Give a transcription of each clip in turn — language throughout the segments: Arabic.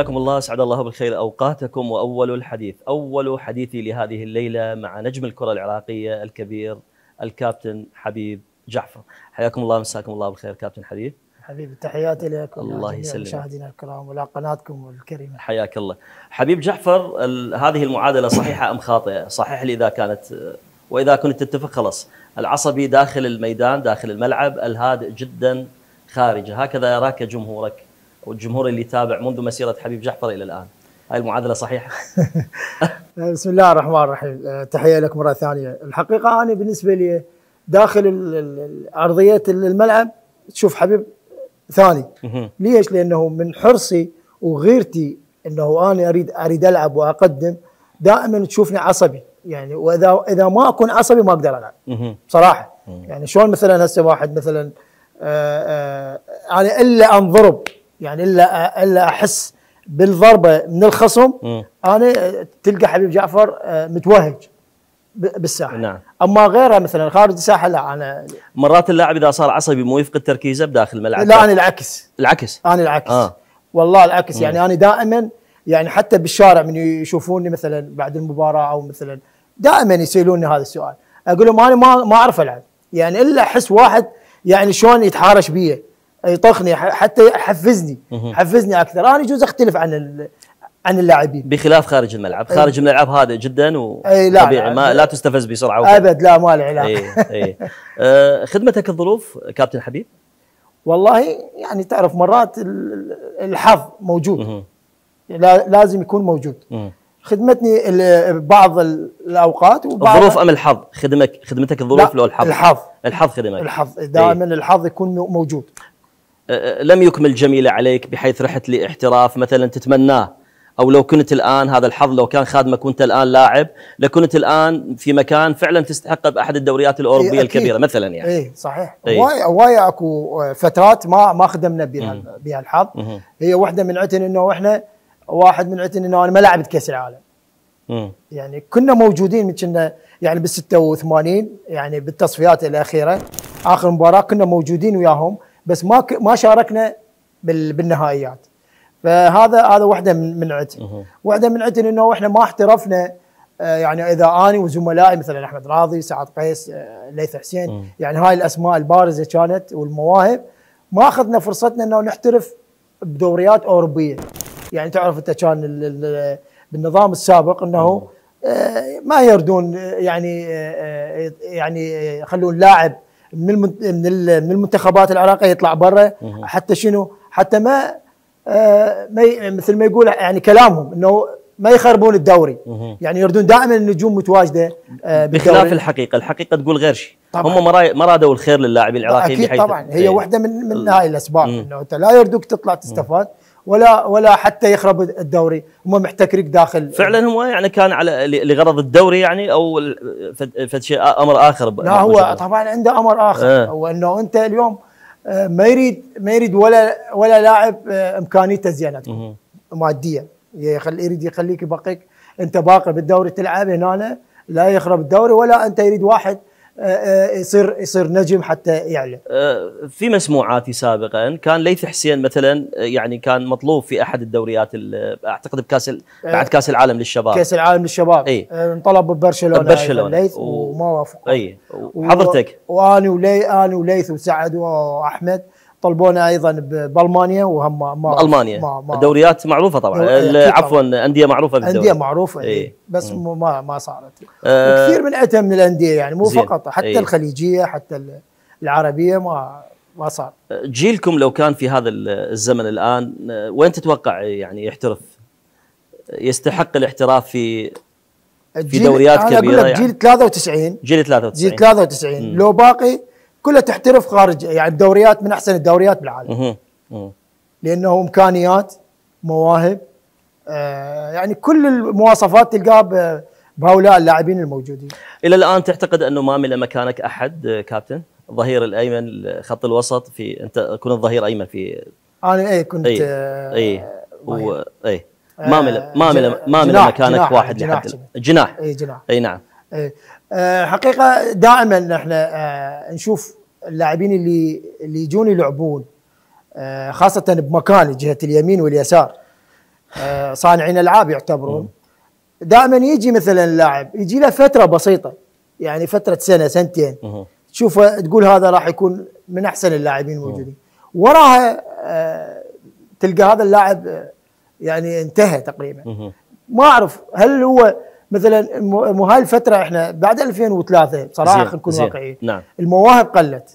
حياكم الله اسعد الله بالخير اوقاتكم واول الحديث، اول حديثي لهذه الليله مع نجم الكره العراقيه الكبير الكابتن حبيب جعفر، حياكم الله مساكم الله بالخير كابتن حبيب. حبيبي تحياتي لكم الله يسلمك مشاهدينا الكرام ولا قناتكم الكريمه حياك الله. حبيب جعفر هذه المعادله صحيحه ام خاطئه؟ صحيح لي اذا كانت واذا كنت تتفق خلاص، العصبي داخل الميدان داخل الملعب، الهادئ جدا خارجه هكذا يراك جمهورك. والجمهور اللي يتابع منذ مسيره حبيب جحفر الى الان؟ هاي المعادله صحيحه؟ بسم الله الرحمن الرحيم آه، تحيه لك مره ثانيه الحقيقه انا بالنسبه لي داخل ارضيه الملعب تشوف حبيب ثاني ليش؟ لانه من حرصي وغيرتي انه انا اريد اريد العب واقدم دائما تشوفني عصبي يعني واذا اذا ما اكون عصبي ما اقدر العب بصراحه يعني شلون مثلا هسه واحد مثلا آآ آه، آآ آه، انا الا انضرب يعني الا الا احس بالضربه من الخصم م. انا تلقى حبيب جعفر آه، متوهج بالساحه نعم. اما غيرها مثلا خارج الساحه لا انا مرات اللاعب اذا صار عصبي مو يفقد تركيزه بداخل الملعب لا انا العكس العكس انا العكس آه. والله العكس م. يعني انا دائما يعني حتى بالشارع من يشوفوني مثلا بعد المباراه او مثلا دائما يسالوني هذا السؤال اقول لهم انا ما ما اعرف العب يعني الا احس واحد يعني شلون يتحارش بيه يطخني حتى يحفزني حفزني اكثر انا يجوز اختلف عن عن اللاعبين بخلاف خارج الملعب خارج الملعب هذا جدا وطبيعي ما لا تستفز بسرعه وكدا. ابد لا ما له علاقه اي اي آه خدمتك الظروف كابتن حبيب والله يعني تعرف مرات الحظ موجود لازم يكون موجود خدمتني بعض الاوقات وبعض الظروف ام الحظ خدمك خدمتك الظروف لو الحظ الحظ الحظ خدمك الحظ دائما إيه؟ الحظ يكون موجود لم يكمل جميلة عليك بحيث رحت لاحتراف مثلا تتمناه أو لو كنت الآن هذا الحظ لو كان خادمك وأنت الآن لاعب لكنت الآن في مكان فعلا تستحق بأحد الدوريات الأوروبية إيه الكبيرة مثلا يعني إيه صحيح إيه واي واي اكو فترات ما ما خدمنا بها بها الحظ هي واحدة من عتن إنه إحنا واحد من عتن إنه أنا ما لعبت كأس العالم يعني كنا موجودين كنا يعني بال 86 يعني بالتصفيات الأخيرة آخر مباراة كنا موجودين وياهم بس ما ما شاركنا بالنهائيات فهذا هذا وحده من من عتن وحده من عتن انه احنا ما احترفنا آه، يعني اذا انا وزملائي مثلا احمد راضي سعد قيس آه، ليث حسين يعني هاي الاسماء البارزه كانت والمواهب ما اخذنا فرصتنا انه نحترف بدوريات اوروبيه يعني تعرف انت كان بالنظام السابق انه آه، ما يردون يعني يعني يخلون لاعب من من المنتخبات العراقيه يطلع برا حتى شنو حتى ما آه، ما مثل ما يقول يعني كلامهم انه ما يخربون الدوري يعني يردون دائما النجوم متواجده آه، بخلاف الحقيقه الحقيقه تقول غير شيء هم ما رادوا الخير للاعبين العراقيين اكيد طبعا هي إيه. واحده من من هاي الاسباب انه انت لا يردوك تطلع تستفاد ولا ولا حتى يخرب الدوري هم محتكرك داخل فعلا هو يعني كان على لغرض الدوري يعني او فد شيء امر اخر لا هو طبعا عنده امر اخر آه. هو انه انت اليوم آه، ما يريد ما يريد ولا ولا لاعب آه، امكانيته زينه ماديه يخلي يريد يخليك يبقيك انت باقي بالدوري تلعب هنا لا يخرب الدوري ولا انت يريد واحد يصير يصير نجم حتى يعلى أه، في مسموعاتي سابقا كان ليث حسين مثلا أه، يعني كان مطلوب في احد الدوريات اعتقد بكاس أه، بعد كاس العالم للشباب كاس العالم للشباب اي انطلب ببرشلونه برشلونه ليث و... وما وافق اي حضرتك و... واني وليث وسعد واحمد طلبونا ايضا بالمانيا وهم ما المانيا ما ما دوريات معروفه طبعا إيه، عفوا انديه معروفه بالدوري انديه معروفه إيه،, ايه بس مم. ما ما صارت أه كثير من اتم من الانديه يعني مو فقط حتى ايه الخليجيه حتى العربيه ما ما صار آه، جيلكم لو كان في هذا الزمن الان آه، وين تتوقع آه، يعني يحترف يستحق الاحتراف في في دوريات كبيره أقول لك يعني جيل 93 جيل 93 جيل 93 مم. لو باقي كلها تحترف خارج يعني الدوريات من احسن الدوريات بالعالم لانه امكانيات مواهب آه، يعني كل المواصفات تلقاها بهؤلاء اللاعبين الموجودين الى الان تعتقد انه ما ملى مكانك احد كابتن الظهير الايمن خط الوسط في انت كنت ظهير ايمن في انا اي كنت اي آه، اي و... اي ما ملى ما آه، ملى ما ملى مكانك جناح واحد جناح لحد جناح اي جناح اي نعم إيه. آه، حقيقه دائما احنا آه، نشوف اللاعبين اللي اللي يجون يلعبون آه، خاصه بمكان جهه اليمين واليسار صانعين العاب يعتبرون دائما يجي مثلا اللاعب يجي له فتره بسيطه يعني فتره سنه سنتين تشوفه تقول هذا راح يكون من احسن اللاعبين الموجودين وراها تلقى هذا اللاعب يعني انتهى تقريبا ما اعرف هل هو مثلا مو هاي الفتره احنا بعد 2003 بصراحه خلينا نكون واقعيين نعم. المواهب قلت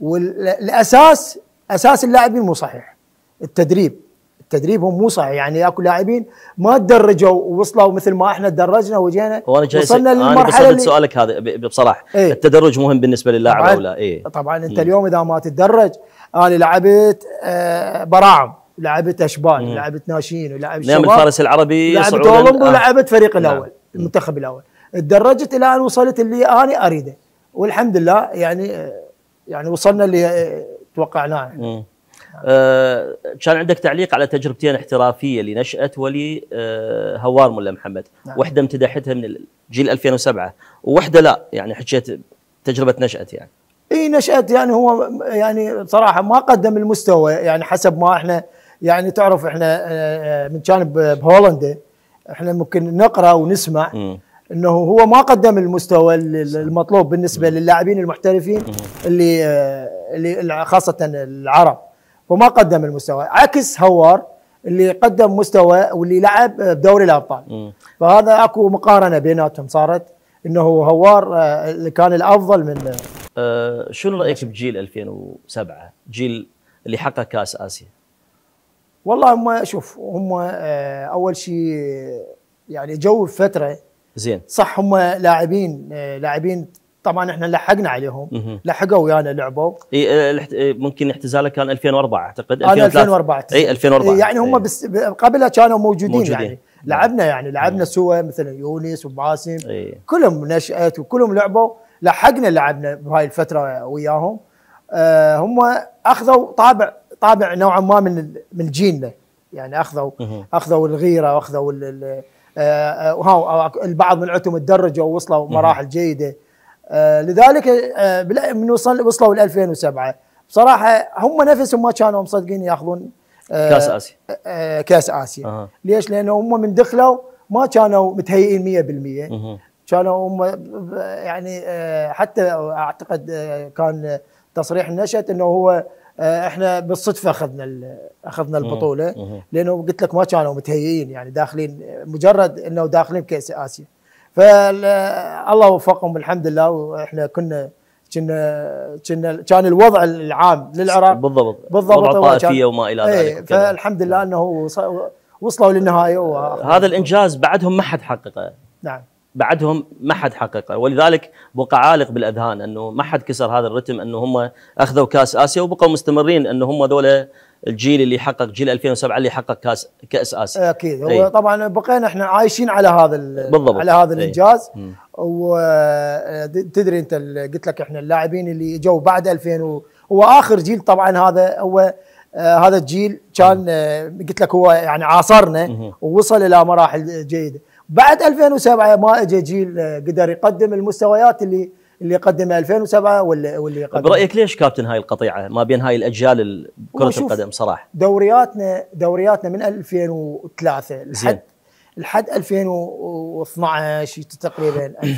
والاساس اساس اللاعبين مو صحيح التدريب التدريب هو مو صحيح يعني اكو لاعبين ما تدرجوا ووصلوا مثل ما احنا تدرجنا وجينا وانا جاي وصلنا انا للمرحله اللي سؤالك هذا بصراحه ايه؟ التدرج مهم بالنسبه للاعب او لا اي طبعا انت اليوم اذا ما تتدرج انا آه، لعبت آه براعم لعبت اشبال لعبت ناشئين ولعبت نعم الفارس العربي لعبت اولمبو ولعبت آه. فريق نعم. الاول المنتخب الاول تدرجت الى ان وصلت اللي انا اريده والحمد لله يعني يعني وصلنا اللي توقعناه يعني. آه كان عندك تعليق على تجربتين احترافيه لنشاه ولي آه هوار ملا محمد نعم. واحده امتدحتها من جيل 2007 وواحده لا يعني حكيت تجربه نشاه يعني اي نشات يعني هو يعني صراحه ما قدم المستوى يعني حسب ما احنا يعني تعرف احنا آه، آه، من كان بهولندا احنا ممكن نقرا ونسمع م. انه هو ما قدم المستوى المطلوب بالنسبه للاعبين المحترفين اللي آه، اللي خاصه العرب فما قدم المستوى عكس هوار اللي قدم مستوى واللي لعب بدوري الابطال فهذا اكو مقارنه بيناتهم صارت انه هوار اللي كان الافضل من أه شنو رايك بجيل 2007 جيل اللي حقق كاس اسيا والله هم شوف هم آه، اول شيء آه، يعني جو فتره زين صح هم لاعبين آه، لاعبين طبعا احنا لحقنا عليهم لحقوا ويانا يعني لعبوا اي ممكن احتزاله كان 2004 اعتقد 2003 2004 اي 2004 يعني هم بس قبلها كانوا موجودين, يعني. موجودين. يعني لعبنا يعني لعبنا سوا مثلا يونس وباسم إيه. كلهم نشأت وكلهم لعبوا لحقنا لعبنا بهاي الفتره وياهم هم اخذوا طابع طابع نوعا ما من من جيلنا يعني اخذوا اخذوا الغيره واخذوا آه، آه، آه، البعض من عندهم تدرجوا ووصلوا مراحل جيده لذلك من وصل وصلوا ل 2007 بصراحه هم نفسهم ما كانوا مصدقين ياخذون كاس اسيا كاس اسيا أه. ليش؟ لانه هم من دخلوا ما كانوا متهيئين 100% أه. كانوا هم يعني حتى اعتقد كان تصريح نشأت انه هو آه، احنا بالصدفه اخذنا اخذنا البطوله لانه قلت لك ما كانوا متهيئين يعني داخلين مجرد انه داخلين كاس اسيا فالله وفقهم الحمد لله واحنا كنا كنا كنا كان الوضع العام للعراق بالضبط بالضبط وضع طائفيه وما الى إيه، ذلك ايه فالحمد لله انه وصلوا للنهايه هذا الانجاز بعدهم ما حد حققه نعم بعدهم ما حد حققه ولذلك بقى عالق بالاذهان انه ما حد كسر هذا الرتم انه هم اخذوا كاس اسيا وبقوا مستمرين انه هم ذولا الجيل اللي حقق جيل 2007 اللي حقق كاس كاس اسيا إيه، اكيد هو ايه. طبعا بقينا احنا عايشين على هذا بالضبط. على هذا إيه. الانجاز وتدري آه، انت قلت لك احنا اللاعبين اللي جو بعد 2000 هو اخر جيل طبعا هذا هو آه هذا الجيل كان آه قلت لك هو يعني عاصرنا ووصل الى مراحل جيده بعد 2007 ما اجى جيل آه، قدر يقدم المستويات اللي اللي قدمها 2007 واللي واللي قدم برايك ليش كابتن هاي القطيعه ما بين هاي الاجيال كره القدم صراحه دورياتنا دورياتنا من 2003 لحد لحد 2012 تقريبا 2000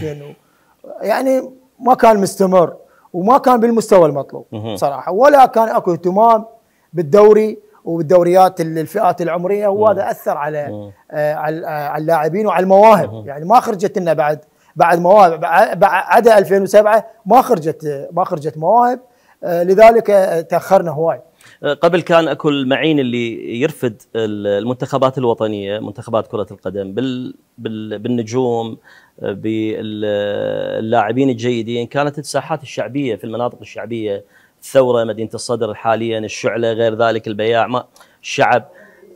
يعني ما كان مستمر وما كان بالمستوى المطلوب صراحه ولا كان اكو اهتمام بالدوري وبالدوريات الفئات العمريه وهذا اثر على آه، على آه، اللاعبين وعلى المواهب يعني ما خرجت لنا بعد بعد مواهب عدا 2007 ما خرجت ما خرجت مواهب آه، لذلك تاخرنا هواي قبل كان اكو المعين اللي يرفد المنتخبات الوطنيه منتخبات كره القدم بال بالنجوم باللاعبين الجيدين كانت الساحات الشعبيه في المناطق الشعبيه الثوره مدينه الصدر حاليا الشعله غير ذلك البياع ما الشعب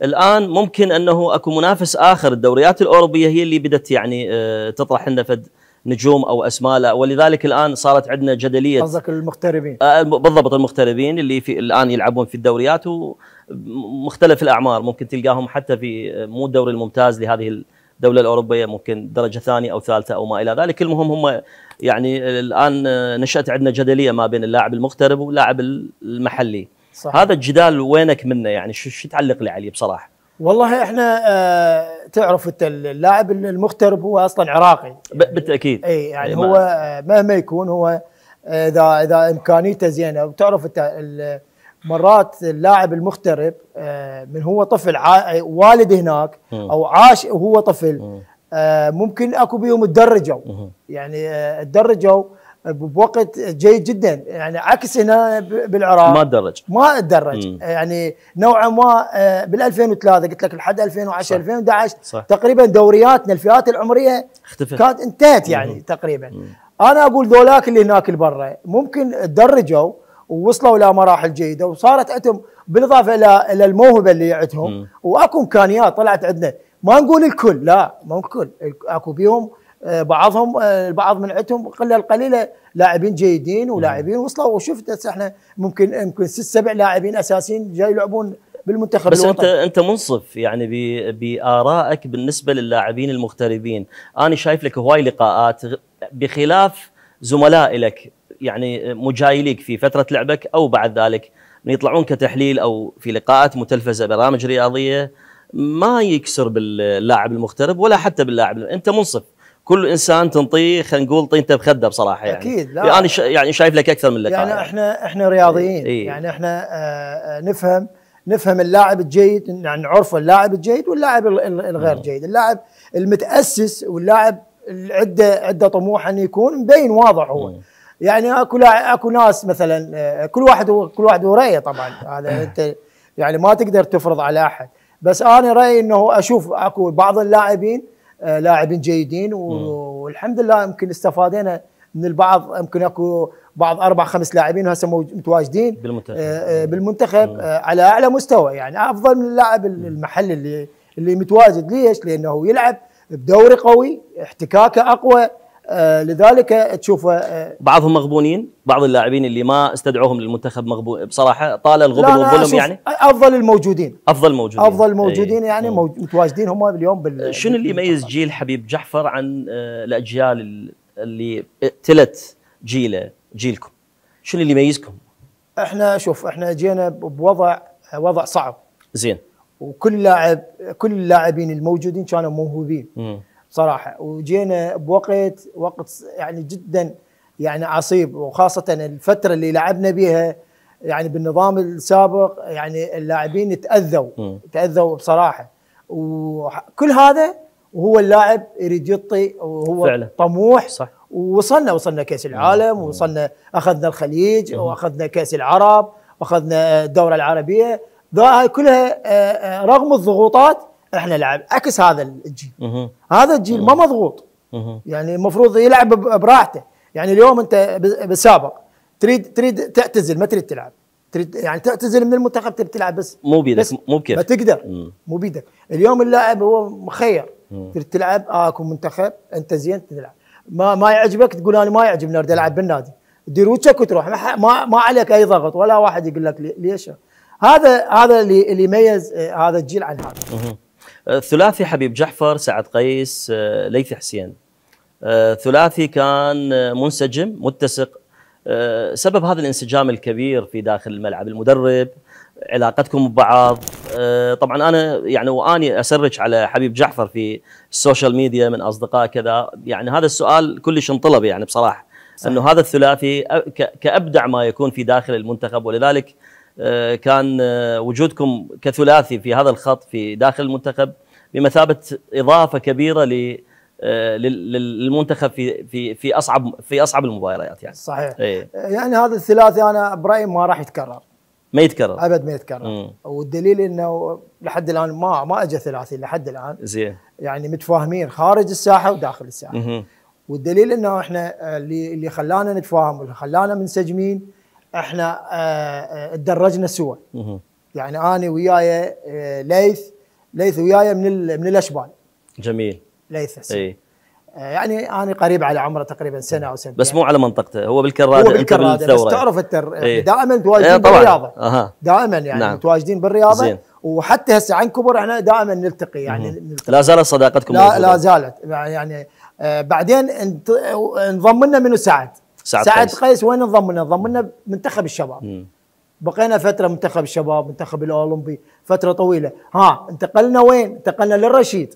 الان ممكن انه اكو منافس اخر الدوريات الاوروبيه هي اللي بدت يعني آه، تطرح لنا فد نجوم او اسماء ولذلك الان صارت عندنا جدليه قصدك المغتربين آه، بالضبط المغتربين اللي في الان يلعبون في الدوريات ومختلف الاعمار ممكن تلقاهم حتى في آه، مو الدوري الممتاز لهذه الدوله الاوروبيه ممكن درجه ثانيه او ثالثه او ما الى ذلك المهم هم يعني الان نشات عندنا جدليه ما بين اللاعب المغترب واللاعب المحلي صحيح. هذا الجدال وينك منه يعني شو, شو تعلق لي عليه بصراحه والله احنا آه، تعرف انت اللاعب المغترب هو اصلا عراقي إيه، يعني بالتاكيد اي يعني هو مهما يكون هو اذا اذا امكانيته زينه وتعرف انت مرات اللاعب المغترب آه، من هو طفل والد هناك او عاش وهو طفل آه، ممكن اكو بيهم تدرجوا يعني آه، تدرجوا بوقت جيد جدا يعني عكس هنا بالعراق ما تدرج ما تدرج يعني نوعا ما بال 2003 قلت لك لحد 2010 صح 2011 صح تقريبا دورياتنا الفئات العمريه اختفت كانت انتهت يعني مم. تقريبا مم. انا اقول ذولاك اللي هناك البرة ممكن تدرجوا ووصلوا الى مراحل جيده وصارت عندهم بالاضافه الى الى الموهبه اللي عندهم واكو امكانيات طلعت عندنا ما نقول الكل لا مو الكل اكو بيهم آه، بعضهم آه، البعض من عندهم قله القليله لاعبين جيدين ولاعبين وصلوا وشفت احنا ممكن يمكن ست سبع لاعبين اساسيين جاي يلعبون بالمنتخب بس انت انت منصف يعني بارائك بالنسبه للاعبين المغتربين، انا شايف لك هواي لقاءات بخلاف زملائك لك يعني مجايليك في فتره لعبك او بعد ذلك يطلعون كتحليل او في لقاءات متلفزه برامج رياضيه ما يكسر باللاعب المغترب ولا حتى باللاعب انت منصف كل انسان تنطيه خلينا نقول طينته بخده بصراحه يعني اكيد لا يعني يعني شايف لك اكثر من لقاء يعني, يعني احنا احنا رياضيين إيه؟, إيه. يعني احنا آه،, آه نفهم نفهم اللاعب الجيد يعني نعرفه اللاعب الجيد واللاعب الغير نعم. جيد اللاعب المتاسس واللاعب عنده عنده طموح ان يكون مبين واضح هو نعم. يعني اكو اكو ناس مثلا آه، كل واحد هو كل واحد هو رايه طبعا هذا انت يعني ما تقدر تفرض على احد بس انا رايي انه اشوف اكو بعض اللاعبين آه، لاعبين جيدين والحمد لله يمكن استفادينا من البعض يمكن اكو بعض اربع خمس لاعبين هسه متواجدين آه، بالمنتخب بالمنتخب على اعلى مستوى يعني افضل من اللاعب المحلي اللي اللي متواجد ليش؟ لانه يلعب بدوري قوي احتكاكه اقوى آه، لذلك تشوف آه، بعضهم مغبونين بعض اللاعبين اللي ما استدعوهم للمنتخب مغبون بصراحه طال الغبن والظلم يعني افضل الموجودين افضل موجودين افضل الموجودين يعني أي. متواجدين هم اليوم بال آه، شنو اللي يميز جيل حبيب جحفر عن الاجيال اللي تلت جيله جيلكم شنو اللي يميزكم احنا شوف احنا جينا بوضع وضع صعب زين وكل لاعب كل اللاعبين الموجودين كانوا موهوبين صراحه وجينا بوقت وقت يعني جدا يعني عصيب وخاصه الفتره اللي لعبنا بها يعني بالنظام السابق يعني اللاعبين تاذوا تاذوا بصراحه وكل هذا وهو اللاعب يريد يطي وهو فعلا. طموح صح ووصلنا وصلنا كاس العالم مم. وصلنا اخذنا الخليج مم. واخذنا كاس العرب واخذنا الدوره العربيه كلها آه، آه، رغم الضغوطات احنا نلعب عكس هذا الجيل هذا الجيل ما مضغوط يعني المفروض يلعب براحته يعني اليوم انت بالسابق تريد تريد تعتزل ما تريد تلعب تريد يعني تعتزل من المنتخب تبي تلعب بس مو بيدك بس مو بكيف ما تقدر مو بيدك اليوم اللاعب هو مخير تريد تلعب اه اكون منتخب انت زين تلعب ما ما يعجبك تقول انا ما يعجبني اريد العب بالنادي دير وجهك وتروح ما ما عليك اي ضغط ولا واحد يقول لك ليش هذا هذا اللي اللي يميز آه، هذا الجيل عن هذا ثلاثي حبيب جعفر سعد قيس آه، ليث حسين آه، ثلاثي كان آه، منسجم متسق سبب هذا الانسجام الكبير في داخل الملعب المدرب علاقتكم ببعض طبعا انا يعني واني اسرج على حبيب جعفر في السوشيال ميديا من اصدقاء كذا يعني هذا السؤال كلش انطلب يعني بصراحه انه هذا الثلاثي كابدع ما يكون في داخل المنتخب ولذلك آه، كان آه، وجودكم كثلاثي في هذا الخط في داخل المنتخب بمثابه اضافه كبيره ل آه، للمنتخب في في في اصعب في اصعب المباريات يعني صحيح ايه. يعني هذا الثلاثي انا برايي ما راح يتكرر ما يتكرر ابد ما يتكرر مم. والدليل انه لحد الان ما ما اجى ثلاثي لحد الان زين يعني متفاهمين خارج الساحه وداخل الساحه مم. والدليل انه احنا اللي اللي خلانا نتفاهم واللي خلانا منسجمين احنا آه، آه، تدرجنا سوا يعني انا وياي آه، ليث ليث وياي من من الاشبال جميل ليث اي يعني انا قريب على عمره تقريبا سنه او سنتين بس مو على منطقته هو بالكراده هو بالكراده بس تعرف انت ايه؟ يعني دائما متواجدين ايه بالرياضه أه. دائما يعني نعم. متواجدين بالرياضه زين. وحتى هسه عن كبر احنا دائما نلتقي يعني نلتقي. لا زالت صداقتكم لا, لا زالت يعني بعدين انضم لنا منو سعد سعد, سعد قيس, قيس وين انضمنا؟ انضمنا منتخب الشباب مم. بقينا فتره منتخب الشباب منتخب الاولمبي فتره طويله ها انتقلنا وين؟ انتقلنا للرشيد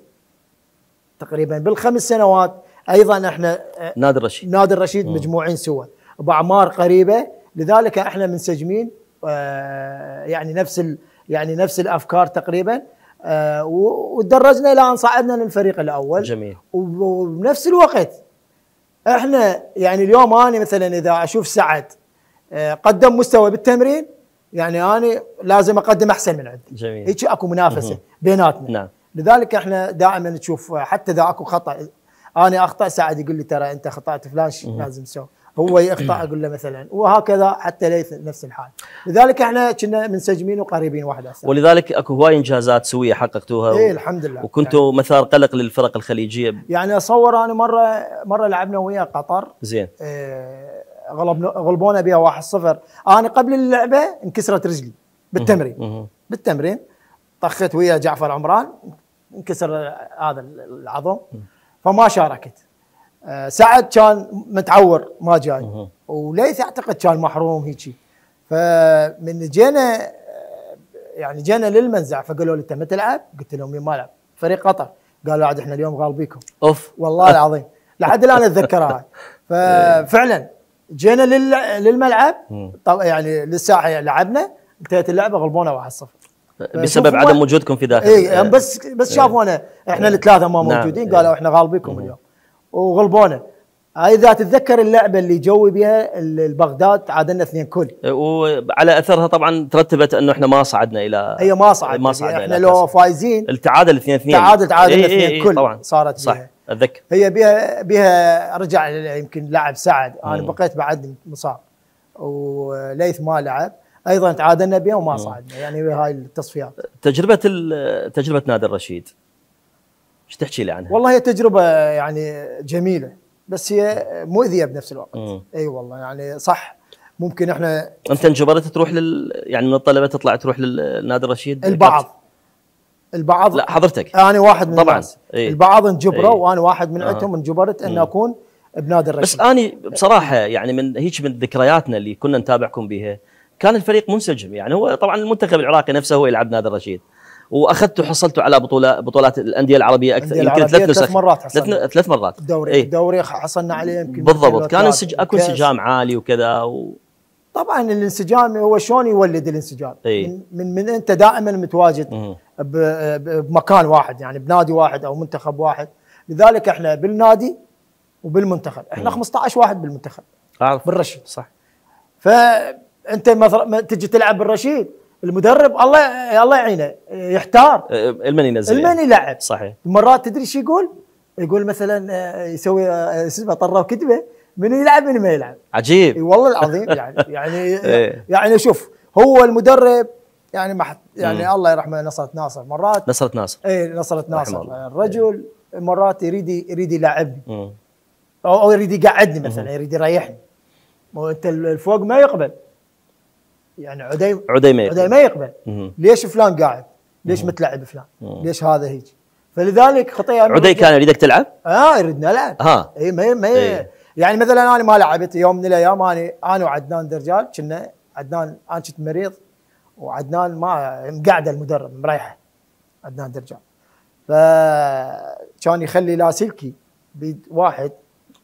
تقريبا بالخمس سنوات ايضا احنا آه، نادي الرشيد نادي الرشيد مجموعين سوا باعمار قريبه لذلك احنا منسجمين آه يعني نفس ال يعني نفس الافكار تقريبا آه وتدرجنا الى ان صعدنا للفريق الاول جميل وبنفس الوقت احنا يعني اليوم انا مثلا اذا اشوف سعد آه، قدم مستوى بالتمرين يعني انا لازم اقدم احسن من عندي جميل هيك اكو منافسه بيناتنا نعم لذلك احنا دائما نشوف حتى اذا اكو خطا انا اخطا سعد يقول لي ترى انت خطات فلاش لازم تسوي هو يقطع إيه. اقول له مثلا وهكذا حتى ليس نفس الحال لذلك احنا كنا منسجمين وقريبين واحد أسأل. ولذلك اكو هواي انجازات سويه حققتوها اي الحمد لله وكنتوا يعني. مثار قلق للفرق الخليجيه يعني اتصور انا مره مره لعبنا ويا قطر زين آه غلبونا بها 1-0 انا قبل اللعبه انكسرت رجلي بالتمرين مه. مه. بالتمرين طخت ويا جعفر عمران انكسر هذا العظم فما شاركت آه، سعد كان متعور ما جاي وليث اعتقد كان محروم هيجي فمن جينا آه، يعني جينا للمنزع فقالوا لي انت ما تلعب؟ قلت لهم ما العب فريق قطر قالوا عاد احنا اليوم غالبيكم اوف والله العظيم لحد الان اتذكرها إيه. ففعلا جينا للملعب طب يعني للساحه لعبنا انتهت اللعبه غلبونا 1-0 بسبب عدم وجودكم في داخل اي بس بس إيه. شافونا احنا إيه. الثلاثه ما نعم. موجودين قالوا احنا غالبيكم اليوم وغلبونا اذا تتذكر اللعبه اللي جوي بها البغداد تعادلنا اثنين كل إيه، وعلى اثرها طبعا ترتبت انه احنا ما صعدنا الى هي ما صعدنا ما صعدنا احنا لو فايزين التعادل اثنين اثنين تعادل تعادل إيه، اثنين ايه كل طبعا صارت صح اتذكر هي بها بها رجع يمكن لاعب سعد انا مم. بقيت بعد مصاب وليث ما لعب ايضا تعادلنا بها وما صعدنا يعني هاي التصفيات تجربه تجربه نادر رشيد ايش تحكي لي عنها؟ والله هي تجربه يعني جميله بس هي مؤذيه بنفس الوقت اي أيوة والله يعني صح ممكن احنا انت انجبرت تروح لل يعني من الطلبه تطلع تروح للنادي الرشيد البعض البعض لا حضرتك انا واحد من طبعا إيه؟ البعض انجبروا إيه؟ وانا واحد من عندهم آه. انجبرت ان اكون بنادي الرشيد بس اني بصراحه يعني من هيك من ذكرياتنا اللي كنا نتابعكم بها كان الفريق منسجم يعني هو طبعا المنتخب العراقي نفسه هو يلعب نادي الرشيد واخذت وحصلت على بطوله بطولات الانديه العربيه اكثر يمكن ثلاث نسخ مرات حصلنا ثلاث مرات دوري ايه؟ دوري حصلنا عليه يمكن بالضبط كان انسج... اكو انسجام عالي وكذا و... طبعا الانسجام هو شلون يولد الانسجام ايه؟ من, من من انت دائما متواجد بمكان واحد يعني بنادي واحد او منتخب واحد لذلك احنا بالنادي وبالمنتخب احنا 15 واحد بالمنتخب اعرف بالرشيد صح فانت مثلا تجي تلعب بالرشيد المدرب الله الله يعينه يحتار أه، المن ينزل يعني. المن يلعب صحيح مرات تدري شو يقول؟ يقول مثلا أه، يسوي أه، اسمه طره وكتبه من يلعب من ما يلعب عجيب والله العظيم يعني يعني إيه. يعني شوف هو المدرب يعني ما يعني مم. الله يرحمه نصرة ناصر مرات نصرة ناصر اي نصرة ناصر الرجل يعني مرات يريد يريد يلعبني او يريد يقعدني مثلا يريد يريحني انت الفوق ما يقبل يعني عدي عدي ما يقبل عدي ما يقبل ليش فلان قاعد؟ ليش متلعب فلان؟ ليش هذا هيك؟ فلذلك خطيه عدي كان يريدك تلعب؟ اه يريدنا العب ها آه. اي ما ما يعني مثلا انا ما لعبت يوم من الايام انا انا وعدنان درجال كنا عدنان انا كنت مريض وعدنان ما مقعده المدرب مريحه عدنان درجال فكان يخلي لاسلكي بيد واحد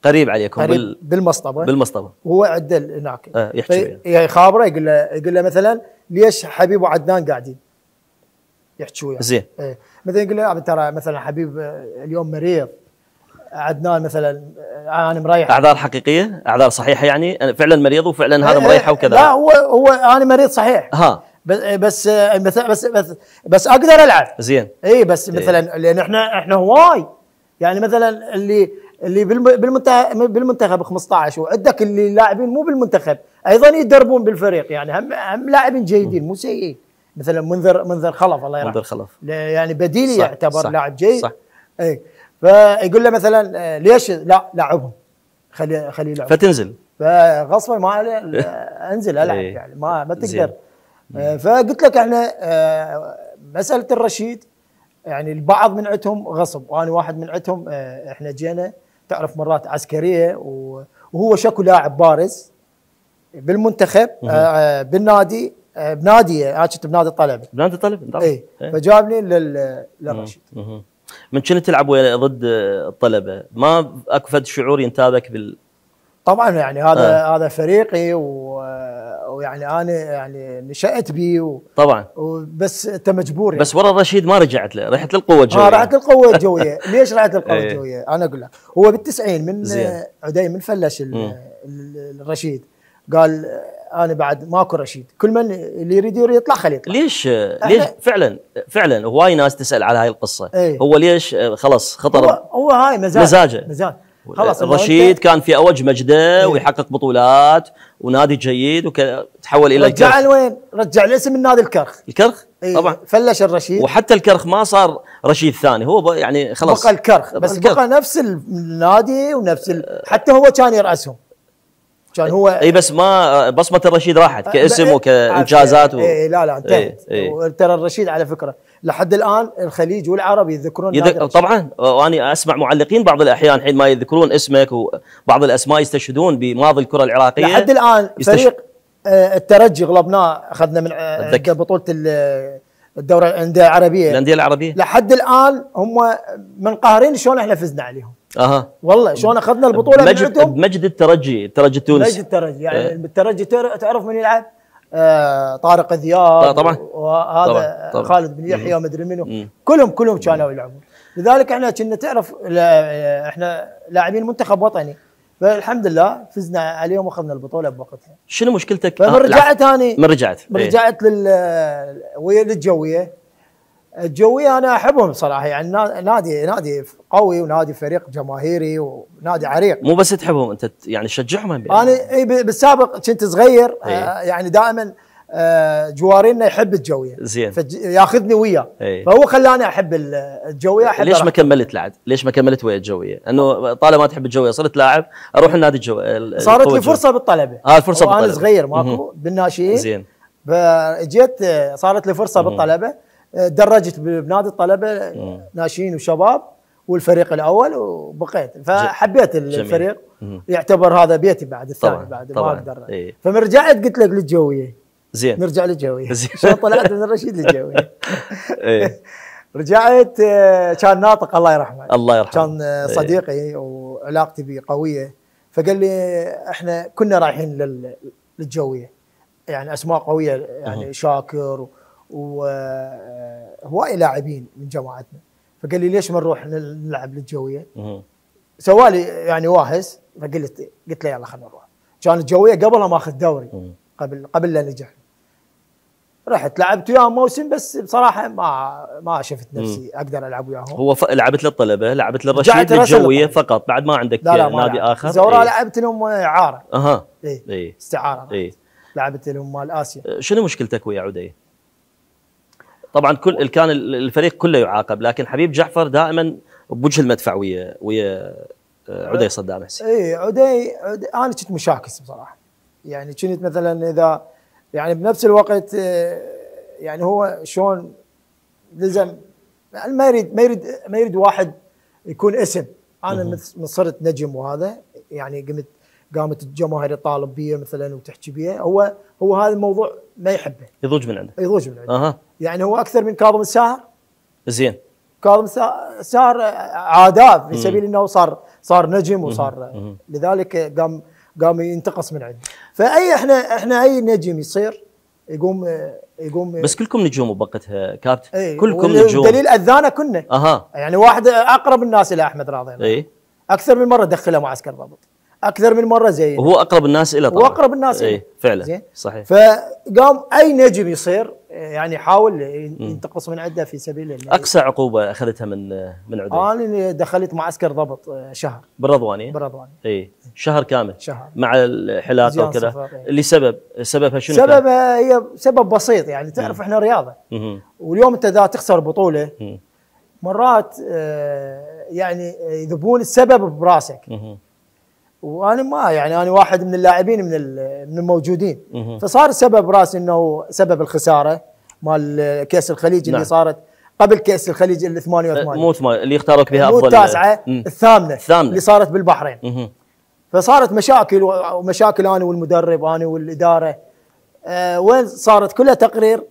قريب عليكم قريب بال... بالمصطبه بالمصطبه وهو عدل هناك آه يحكي طيب، يعني. يخابره يقول له يقول له مثلا ليش حبيب وعدنان قاعدين يحكي وياه زين إيه. مثلا يقول له ترى مثلا حبيب اليوم مريض عدنان مثلا انا مريح اعذار حقيقيه اعذار صحيحه يعني أنا فعلا مريض وفعلا هذا إيه، مريحه وكذا لا هو هو انا مريض صحيح ها بس بس بس بس, بس اقدر العب زين اي بس إيه. مثلا لان احنا احنا هواي يعني مثلا اللي اللي بالمنتخب 15 وعندك اللي لاعبين مو بالمنتخب ايضا يدربون بالفريق يعني هم هم لاعبين جيدين مو سيئين مثلا منذر منذر خلف الله يرحمه منذر خلف يعني بديلي صح يعتبر صح لاعب جيد صح اي فيقول له مثلا آه، ليش لا لاعبهم خلي خليه يلعب فتنزل فغصبا ما انزل العب إيه. يعني ما ما تقدر آه، فقلت لك احنا آه، مساله الرشيد يعني البعض من عندهم غصب وانا واحد من عندهم احنا جينا تعرف مرات عسكريه وهو شكو لاعب بارز بالمنتخب آه،, آه بالنادي آه بنادي انا آه، كنت بنادي الطلبه بنادي الطلبه إيه، اي فجابني للرشيد من كنت تلعب ضد الطلبه آه، ما اكو فد شعور ينتابك بال طبعا يعني هذا آه. هذا فريقي و... ويعني انا يعني نشات به و... طبعا بس انت مجبور يعني. بس ورا رشيد ما رجعت له رحت للقوه الجويه آه رحت للقوه الجويه ليش رحت للقوه إيه. الجويه انا اقول لك هو بال90 من عدي من فلش الرشيد قال انا بعد ماكو رشيد كل من اللي يريد يطلع خليه يطلع ليش ليش فعلا فعلا هواي ناس تسال على هاي القصه ايه؟ هو ليش خلاص خطر هو, هو هاي مزاج مزاجه مزاج خلاص رشيد كان في اوج مجده إيه. ويحقق بطولات ونادي جيد وتحول الى رجع لوين؟ رجع الاسم النادي الكرخ الكرخ؟ إيه طبعا فلش الرشيد وحتى الكرخ ما صار رشيد ثاني هو يعني خلاص بقى الكرخ بس الكرخ. بقى نفس النادي ونفس ال... حتى هو كان يرأسهم كان هو اي بس ما بصمه الرشيد راحت آه، كاسم إيه، وكانجازات و... اي لا لا انتهت إيه إيه ترى الرشيد على فكره لحد الان الخليج والعرب يذكرون يذك... طبعا وانا اسمع معلقين بعض الاحيان حينما يذكرون اسمك وبعض الاسماء يستشهدون بماضي الكره العراقيه لحد الان يستش... فريق آه، الترجي غلبناه اخذنا من آه، أتذكر. بطوله الدوره الانديه العربيه الانديه العربيه لحد الان هم منقهرين شلون احنا فزنا عليهم اها والله شلون اخذنا البطوله بمجد, مجد الترجي الترجي التونسي مجد الترجي يعني أه. الترجي تعرف من يلعب؟ آه، طارق ذياب طبعا وهذا طبعا. خالد بن يحيى ومدري منو كلهم كلهم كانوا يلعبون لذلك احنا كنا تعرف احنا لاعبين منتخب وطني فالحمد لله فزنا عليهم واخذنا البطوله بوقتها شنو مشكلتك؟ من آه، رجعت انا من رجعت من إيه. رجعت لل... للجويه الجوية انا احبهم صراحه يعني نادي نادي قوي ونادي فريق جماهيري ونادي عريق مو بس تحبهم انت يعني تشجعهم انا اي بالسابق كنت صغير هي. آه، يعني دائما آه، جوارينا يحب الجويه زين فياخذني وياه فهو خلاني احب الجويه احب ليش ما كملت لعب؟ ليش ما كملت ويا الجويه؟ انه طالما تحب الجويه صرت لاعب اروح النادي الجويه صارت لي فرصه بالطلبه اه الفرصه بالطلبه انا صغير ماكو بالناشئين زين فجيت آه، صارت لي فرصه بالطلبه درجت بنادي الطلبه ناشئين وشباب والفريق الاول وبقيت فحبيت الفريق جميل. يعتبر هذا بيتي بعد الثاني طبعًا بعد طبعًا ما اقدر إيه. فمن رجعت قلت لك للجويه زين نرجع للجويه شلون طلعت من الرشيد للجويه إيه. رجعت آه، كان ناطق الله يرحمه الله يرحمه كان آه، إيه. صديقي إيه. وعلاقتي به قويه فقال لي احنا كنا رايحين للجويه يعني اسماء قويه يعني شاكر وهواي لاعبين من جماعتنا فقال لي ليش ما نروح نلعب للجويه؟ سوالي يعني واهس فقلت قلت له يلا خلينا نروح كان الجويه قبلها ماخذ دوري قبل قبل لا نجح رحت لعبت وياهم موسم بس بصراحه ما ما شفت نفسي اقدر العب وياهم هو ف... لعبت للطلبه لعبت للرشيد الجويه فقط بعد ما عندك لا لا ما نادي لعبت. اخر زوراء ايه؟ لعبت لهم اعاره اها اي ايه؟ استعاره ايه؟ لعبت لهم مال اسيا شنو مشكلتك ويا عدي؟ طبعا كل كان الفريق كله يعاقب لكن حبيب جعفر دائما بوجه المدفع ويا ويا آه، عدي صدام حسين اي عدي, عدي انا كنت مشاكس بصراحه يعني كنت مثلا اذا يعني بنفس الوقت آه، يعني هو شلون لزم يعني ما يريد ما يريد ما يريد واحد يكون اسم انا مصرت نجم وهذا يعني قمت قامت الجماهير تطالب بيه مثلا وتحكي بيه هو هو هذا الموضوع ما يحبه يضوج من عنده يضوج من عنده أه. يعني هو اكثر من كاظم الساهر زين كاظم الساهر عاداه في سبيل انه صار صار نجم وصار مم. مم. لذلك قام قام ينتقص من عنده فاي احنا احنا اي نجم يصير يقوم يقوم بس كلكم نجوم بوقتها كابتن ايه كلكم نجوم دليل اذانا كنا اها يعني واحد اقرب الناس الى احمد راضي اي اكثر من مره دخله معسكر ضابط اكثر من مره زين وهو اقرب الناس الى طبعا واقرب الناس اي فعلا زين صحيح فقام اي نجم يصير يعني حاول ينتقص من عده في سبيل الله اقصى عقوبه اخذتها من من عدو انا دخلت معسكر ضبط آه، شهر بالرضواني إيه؟ بالرضواني اي شهر كامل شهر مع الحلاقه وكذا إيه. لسبب سببها شنو سببها آه، هي سبب بسيط يعني تعرف مم. احنا رياضه مم. واليوم انت اذا تخسر بطوله مم. مرات آه، يعني يذبون السبب براسك مم. وانا ما يعني انا واحد من اللاعبين من من الموجودين فصار سبب راسي انه سبب الخساره مال كاس الخليج نعم. اللي صارت قبل كاس الخليج ال 88 أه، مو اللي اختاروك بها افضل التاسعه الثامنه الثامنه اللي صارت بالبحرين فصارت مشاكل ومشاكل انا والمدرب انا والاداره أه، وين صارت كلها تقرير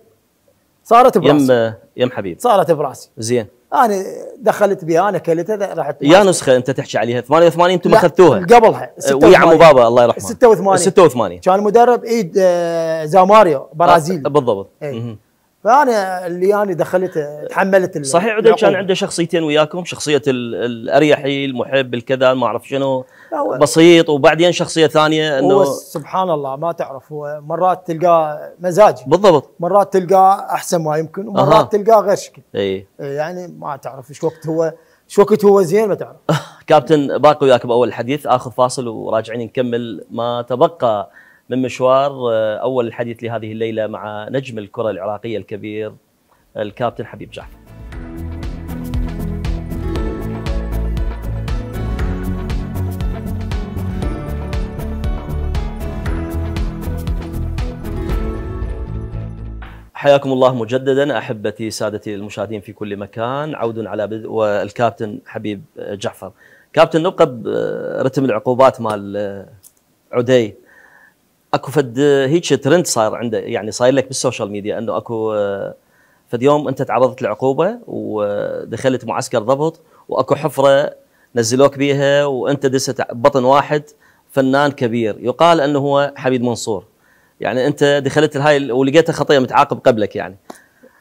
صارت براسي يم يم حبيب صارت براسي زين انا دخلت بها انا كلتها راحت يا نسخه انت تحكي عليها 88 انتم اخذتوها قبلها آه، ويا عمو بابا الله يرحمه 86 86 كان المدرب ايد آه، زاماريو آه، برازيل بالضبط ايه. فانا اللي انا دخلت تحملت صحيح عدل كان عنده شخصيتين وياكم شخصيه الاريحي المحب الكذا ما اعرف شنو بسيط وبعدين شخصيه ثانيه انه سبحان الله ما تعرف هو مرات تلقاه مزاجي بالضبط مرات تلقاه احسن ما يمكن ومرات أه. تلقاه غير شكل اي يعني ما تعرف ايش وقت هو ايش وقت هو زين ما تعرف كابتن باقي وياك باول الحديث اخذ فاصل وراجعين نكمل ما تبقى من مشوار آه، أول الحديث لهذه الليلة مع نجم الكرة العراقية الكبير الكابتن حبيب جعفر حياكم الله مجددا احبتي سادتي المشاهدين في كل مكان عود على بدء والكابتن حبيب جعفر كابتن نبقى برتم العقوبات مال آه، عدي اكو فد هيك ترند صاير عنده يعني صاير لك بالسوشيال ميديا انه اكو آه، فد يوم انت تعرضت لعقوبه ودخلت معسكر ضبط واكو حفره نزلوك بيها وانت دست بطن واحد فنان كبير يقال انه هو حميد منصور يعني انت دخلت الهاي ولقيته خطيه متعاقب قبلك يعني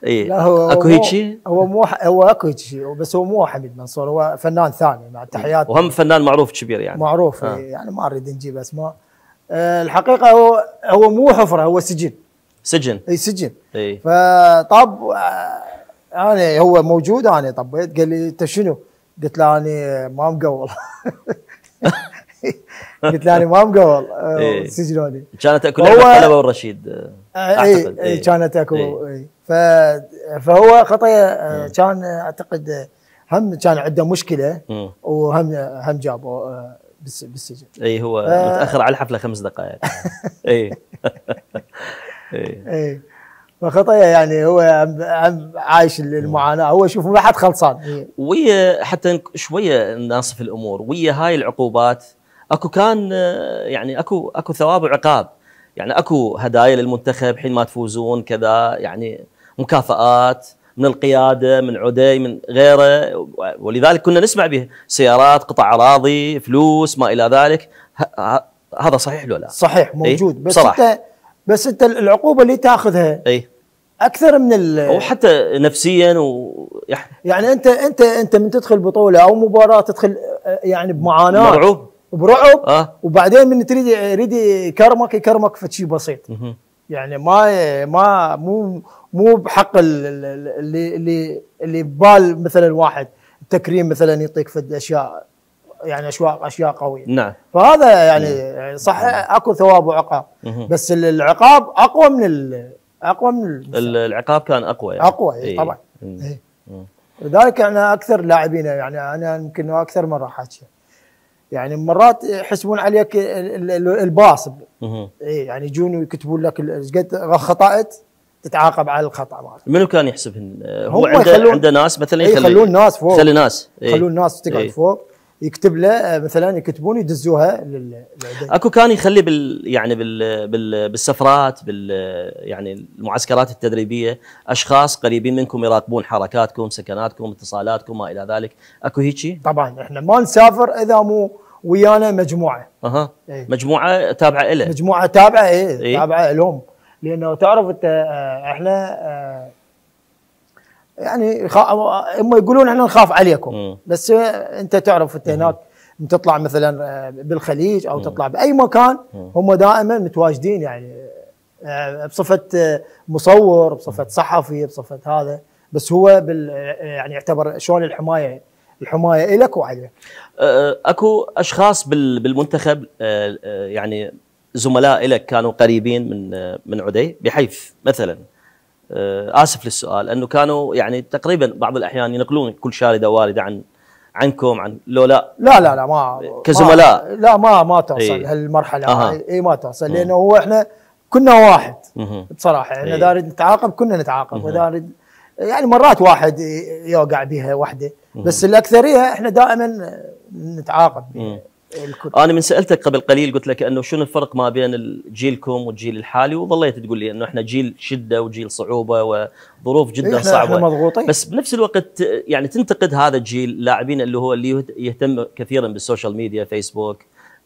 اي اكو هيك شيء هو مو هو اكو هيك شيء بس هو مو حميد منصور هو فنان ثاني مع التحيات وهم فنان معروف كبير يعني معروف آه. يعني ما اريد نجيب اسماء آه، الحقيقه هو هو مو حفره هو سجن سجن اي سجن اي فطب آه، انا هو موجود انا طبيت قال لي انت شنو؟ قلت له انا ما مقول قلت له انا ما مقول آه، سجنوني كانت اكو القلبه والرشيد اعتقد اي كانت اكو اي فهو خطايا كان اعتقد هم كان عنده مشكله وهم هم جابوا بالسجن اي هو آه متاخر على الحفله خمس دقائق اي اي فخطايا يعني هو عم عم عايش المعاناه هو شوف ما حد خلصان ويا حتى شويه ناصف الامور ويا هاي العقوبات اكو كان آه، يعني اكو اكو ثواب وعقاب يعني اكو هدايا للمنتخب حين ما تفوزون كذا يعني مكافآت من القياده من عدي من غيره ولذلك كنا نسمع به سيارات قطع اراضي فلوس ما الى ذلك هذا صحيح ولا لا؟ صحيح إيه؟ موجود ايه؟ بس صراحة. انت بس انت العقوبه اللي تاخذها اي اكثر من ال او حتى نفسيا و يعني انت انت انت من تدخل بطوله او مباراه تدخل آه، يعني بمعاناه مرعوب برعب آه. وبعدين من تريد يريد يكرمك يكرمك في شيء بسيط يعني ما ما مو مو بحق اللي اللي اللي ببال مثلا واحد التكريم مثلا يعطيك فد اشياء يعني اشياء اشياء قويه نعم فهذا يعني نعم. صح اكو ثواب وعقاب بس العقاب اقوى من اقوى من العقاب كان اقوى يعني اقوى إيه, إيه. طبعا إيه. لذلك انا اكثر لاعبين يعني انا يمكن اكثر مره حاكي يعني مرات يحسبون عليك الباص إيه يعني يجون ويكتبون لك قد خطأت تتعاقب على الخطا مالك منو كان يحسبهن؟ هو عنده عنده ناس مثلا إيه، يخلون ناس فوق يخلي ناس يخلون إيه. ناس تقعد إيه. فوق يكتب له آه، مثلا يكتبون يدزوها لل... اكو كان يخلي بال يعني بال بال بالسفرات بال يعني المعسكرات التدريبيه اشخاص قريبين منكم يراقبون حركاتكم سكناتكم اتصالاتكم ما الى ذلك اكو هيجي طبعا احنا ما نسافر اذا مو ويانا مجموعه اها ايه؟ مجموعه تابعه له مجموعه تابعه ايه, ايه؟ تابعه لهم لانه تعرف انت آه، احنا آه، يعني خ... هم يقولون احنا نخاف عليكم م. بس انت تعرف انت هناك تطلع مثلا آه، بالخليج او م. تطلع باي مكان هم دائما متواجدين يعني آه، بصفه آه، مصور بصفه صحفي بصفه هذا بس هو بال يعني يعتبر شلون الحمايه الحمايه لك وعليه اكو اشخاص بالمنتخب يعني زملاء لك كانوا قريبين من من عدي بحيث مثلا آه، اسف للسؤال انه كانوا يعني تقريبا بعض الاحيان ينقلون كل شارده وارده عن عنكم عن لو لا لا لا لا ما كزملاء ما لا ما ما توصل إيه هالمرحله أه. إيه، اي ما توصل لانه هو احنا كنا واحد بصراحه احنا إيه. دارد نتعاقب كنا نتعاقب ودارد يعني مرات واحد يوقع بها وحده بس الاكثريه احنا دائما نتعاقب الكتب انا من سالتك قبل قليل قلت لك انه شنو الفرق ما بين جيلكم والجيل الحالي وظليت تقول لي انه احنا جيل شده وجيل صعوبه وظروف جدا إحنا صعبه احنا مضغوطين بس بنفس الوقت يعني تنتقد هذا الجيل اللاعبين اللي هو اللي يهتم كثيرا بالسوشيال ميديا فيسبوك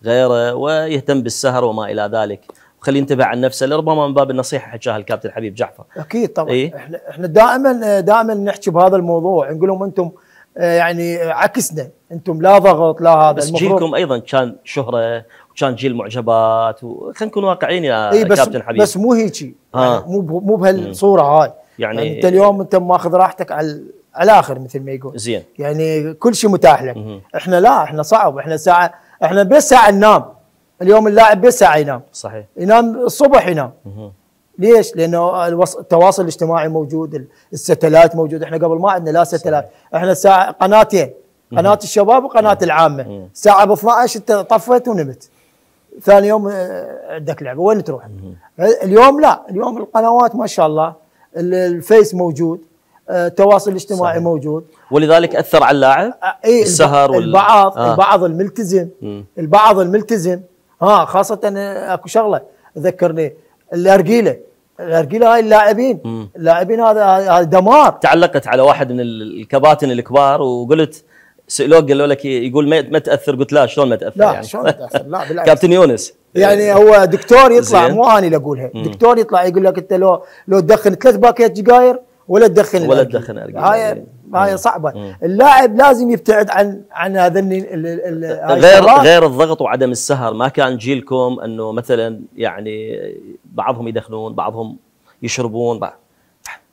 غيره ويهتم بالسهر وما الى ذلك خلي ينتبه عن نفسه لربما من باب النصيحه حكاها الكابتن حبيب جعفر اكيد طبعا إيه؟ احنا احنا دائما دائما نحكي بهذا الموضوع نقول لهم انتم آه، يعني عكسنا انتم لا ضغط لا هذا بس جيلكم ايضا كان شهره وكان جيل معجبات وخلينا نكون واقعيين يا إيه بس كابتن حبيب بس مو هيك يعني مو مو بهالصوره هاي يعني, يعني انت اليوم انت ماخذ راحتك على على الاخر مثل ما يقول زين يعني كل شيء متاح لك احنا لا احنا صعب احنا ساعه احنا بس ساعه ننام اليوم اللاعب بس ساعه ينام صحيح ينام الصبح ينام ليش؟ لانه التواصل الاجتماعي موجود، الستلات موجود، احنا قبل ما عندنا لا ستلات، احنا الساعه قناتين، قناه الشباب وقناه العامه، الساعه ب 12 انت طفيت ونمت. ثاني يوم آه، عندك لعبه وين تروح؟ اليوم لا، اليوم القنوات ما شاء الله الفيس موجود، آه، التواصل الاجتماعي صحيح. موجود ولذلك اثر على اللاعب آه، اي السهر وال... البعض آه. البعض الملتزم البعض الملتزم ها خاصه اكو شغله ذكرني الارجيله الارجيله هاي اللاعبين اللاعبين هذا هذا دمار تعلقت على واحد من الكباتن الكبار وقلت سالوه قالوا لك يقول ما تاثر قلت لا شلون ما تاثر لا يعني. شلون تاثر لا بالعكس كابتن يونس يعني هو دكتور يطلع مو انا اللي اقولها دكتور يطلع يقول لك انت لو لو تدخن ثلاث باكيت سجاير ولا تدخن ولا تدخن هاي ما هي صعبه اللاعب لازم يبتعد عن عن هذا غير غير الضغط وعدم السهر ما كان جيلكم انه مثلا يعني بعضهم يدخنون بعضهم يشربون بعض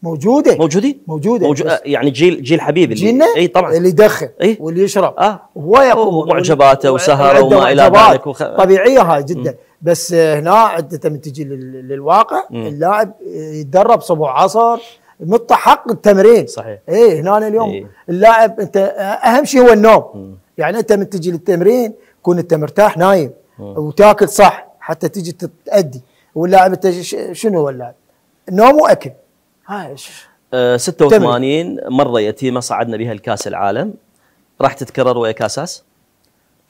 موجوده موجودين موجوده موجو... يعني جيل جيل حبيبي اللي جيلنا اي طبعا اللي يدخن إيه؟ واللي يشرب اه هوايه ومعجباته وسهره وما الى ذلك وخ... طبيعيه هاي جدا م. بس هنا انت من تجي للواقع اللاعب يتدرب صبح عصر حق التمرين صحيح اي هنا اليوم إيه. اللاعب انت اهم شيء هو النوم م. يعني انت من تجي للتمرين كون انت مرتاح نايم م. وتاكل صح حتى تجي تأدي واللاعب انت شنو هو اللاعب؟ نوم واكل هاي أه 86 مره يتيمه صعدنا بها الكاس العالم راح تتكرر ويا كاساس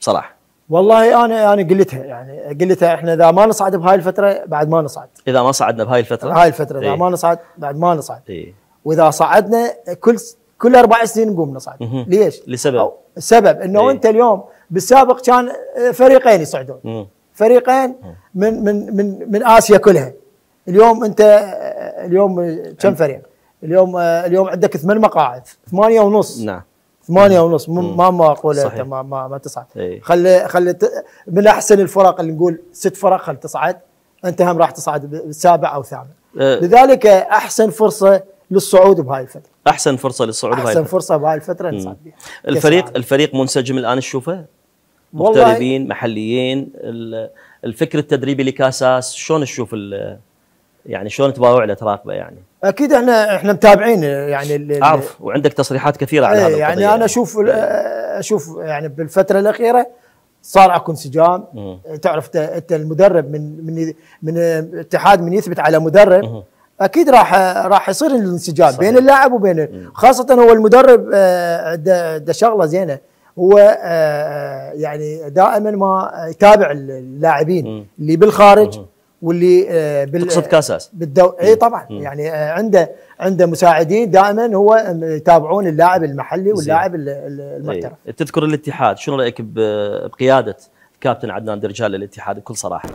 بصراحه والله انا يعني قلتها يعني قلتها احنا اذا ما نصعد بهاي الفتره بعد ما نصعد اذا ما صعدنا بهاي الفتره هاي الفتره اذا إيه؟ ما نصعد بعد ما نصعد إيه؟ واذا صعدنا كل كل اربع سنين نقوم نصعد مه. ليش؟ لسبب السبب انه إيه؟ انت اليوم بالسابق كان آه، فريقين يصعدون مه. فريقين من من من من اسيا كلها اليوم انت آه، اليوم كم فريق؟ اليوم آه، اليوم عندك ثمان مقاعد ثمانية ونص نعم ثمانية ونص ما ما اقول انت ما ما, ما تصعد ايه. خلي خلي من احسن الفرق اللي نقول ست فرق خل تصعد انت هم راح تصعد سابع او ثامن اه. لذلك احسن فرصه للصعود بهاي الفتره احسن فرصه للصعود احسن بهاي الفترة. فرصه بهاي الفتره نصعد بها الفريق يصعد. الفريق منسجم الان تشوفه مغتربين محليين الفكر التدريبي لكاساس شلون تشوف يعني شلون تباوع له تراقبه يعني اكيد احنا احنا متابعين يعني اعرف وعندك تصريحات كثيره على إيه، هذا يعني انا اشوف يعني. اشوف يعني بالفتره الاخيره صار اكو انسجام تعرف انت المدرب من من من اتحاد من يثبت على مدرب مم. اكيد راح راح يصير الانسجام بين اللاعب وبين مم. خاصه هو المدرب آه، عنده شغله زينه هو آه، يعني دائما ما يتابع اللاعبين اللي بالخارج مم. واللي آه، بال تقصد كاساس بالدو... اي طبعا مم. يعني عنده آه، عنده مساعدين دائما هو آه، يتابعون اللاعب المحلي واللاعب المحترف ايه. تذكر الاتحاد شنو رايك بقياده كابتن عدنان درجال الاتحاد بكل صراحه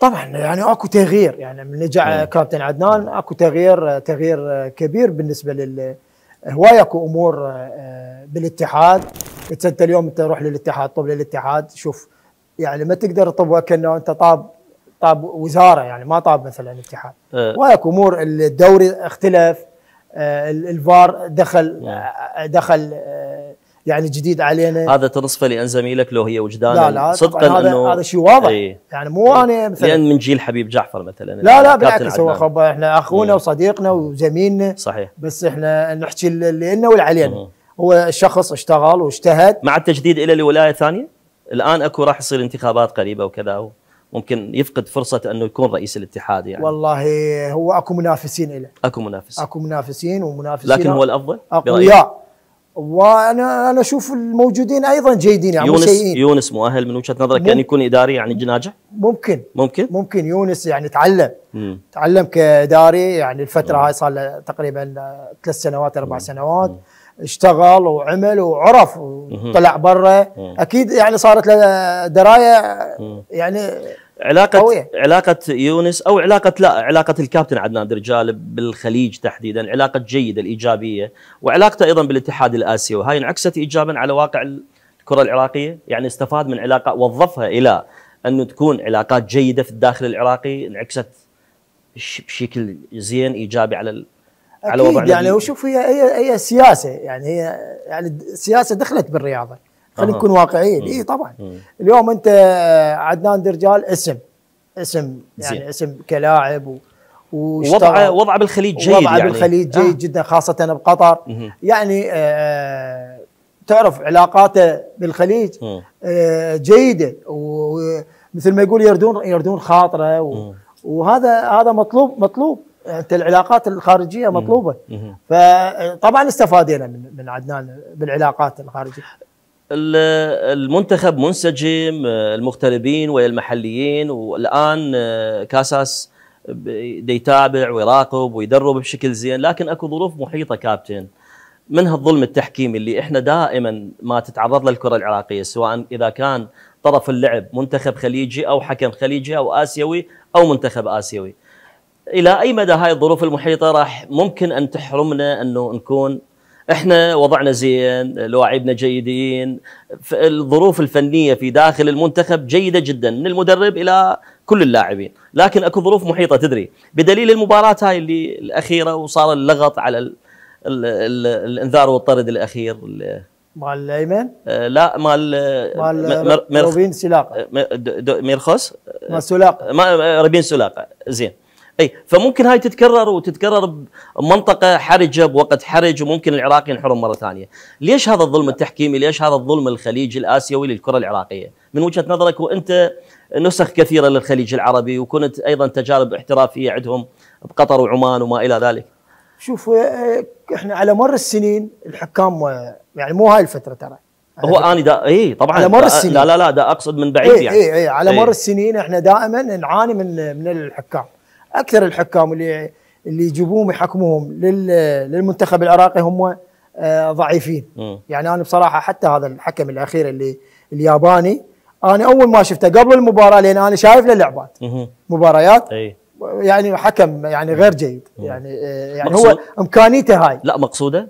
طبعا يعني اكو تغيير يعني من رجع كابتن عدنان اكو تغيير تغيير كبير بالنسبه لل هواي اكو امور بالاتحاد انت اليوم انت تروح للاتحاد طب للاتحاد شوف يعني ما تقدر تطب كانه انت طاب طاب وزاره يعني ما طاب مثلا الاتحاد آه. وهيك امور الدوري اختلف آه، الفار دخل نعم. آه، دخل يعني جديد علينا هذا تنصفه لان زميلك لو هي وجدان لا لا صدقا هذا انه هذا شيء واضح ايه يعني مو ايه انا مثلا لان من جيل حبيب جعفر مثلا لا لا بالعكس هو احنا اخونا وصديقنا وزميلنا صحيح بس احنا نحكي اللي لنا واللي علينا هو الشخص اشتغل واجتهد مع التجديد الى لولايه ثانيه الان اكو راح يصير انتخابات قريبه وكذا ممكن يفقد فرصة أنه يكون رئيس الاتحاد يعني والله هو أكو منافسين له أكو منافسين أكو منافسين ومنافسين لكن هو الأفضل أقوياء وانا انا اشوف الموجودين ايضا جيدين يعني يونس يونس مؤهل من وجهه نظرك ان يعني يكون اداري يعني ناجح؟ ممكن ممكن ممكن يونس يعني تعلم مم. تعلم كاداري يعني الفتره مم. هاي صار له تقريبا ثلاث سنوات اربع مم. سنوات مم. اشتغل وعمل وعرف وطلع برا اكيد يعني صارت له درايه يعني علاقة قوية. علاقة يونس او علاقة لا علاقة الكابتن عدنان درجال بالخليج تحديدا علاقة جيدة الايجابية وعلاقته ايضا بالاتحاد الاسيوي هاي انعكست ايجابا على واقع الكرة العراقية يعني استفاد من علاقة وظفها الى انه تكون علاقات جيدة في الداخل العراقي انعكست بشكل زين ايجابي على على وضع يعني هو شوف هي هي سياسة يعني هي يعني سياسة دخلت بالرياضة خلينا نكون واقعيين اي طبعا مم. اليوم انت عدنان درجال اسم اسم يعني اسم كلاعب و... ووضعه وضعه بالخليج جيد وضعه يعني. بالخليج جيد آه. جدا خاصه بقطر مم. يعني آه تعرف علاقاته بالخليج آه جيده ومثل ما يقول يردون يردون خاطره و... وهذا هذا مطلوب مطلوب انت العلاقات الخارجيه مطلوبه مم. مم. فطبعا استفادينا من عدنان بالعلاقات الخارجيه المنتخب منسجم آه، المغتربين ويا المحليين والان آه، كاساس يتابع ويراقب ويدرب بشكل زين لكن اكو ظروف محيطه كابتن منها الظلم التحكيمي اللي احنا دائما ما تتعرض له الكره العراقيه سواء اذا كان طرف اللعب منتخب خليجي او حكم خليجي او اسيوي او منتخب اسيوي الى اي مدى هاي الظروف المحيطه راح ممكن ان تحرمنا انه نكون احنا وضعنا زين لاعبنا جيدين الظروف الفنيه في داخل المنتخب جيده جدا من المدرب الى كل اللاعبين لكن اكو ظروف محيطه تدري بدليل المباراه هاي اللي الاخيره وصار اللغط على الـ الـ الـ الانذار والطرد الاخير مال الايمن آه لا مال مال روبين سلاقه ميرخوس؟ مال سلاقه روبين سلاقه زين اي فممكن هاي تتكرر وتتكرر بمنطقه حرجه بوقت حرج وممكن العراق ينحرم مره ثانيه، ليش هذا الظلم التحكيمي؟ ليش هذا الظلم الخليجي الاسيوي للكره العراقيه؟ من وجهه نظرك وانت نسخ كثيره للخليج العربي وكنت ايضا تجارب احترافيه عندهم بقطر وعمان وما الى ذلك. شوف إيه، إيه، احنا على مر السنين الحكام يعني مو هاي الفتره ترى هو انا دا اي طبعا على مر السنين لا لا لا دا اقصد من بعيد إيه يعني اي اي على إيه. مر إيه. السنين احنا دائما نعاني من من الحكام اكثر الحكام اللي اللي يجيبوهم يحكموهم للمنتخب العراقي هم آه، ضعيفين م. يعني انا بصراحه حتى هذا الحكم الاخير اللي الياباني انا اول ما شفته قبل المباراه لان انا شايف له لعبات مباريات أي. يعني حكم يعني غير جيد م. يعني آه، يعني مقصود. هو امكانيته هاي لا مقصوده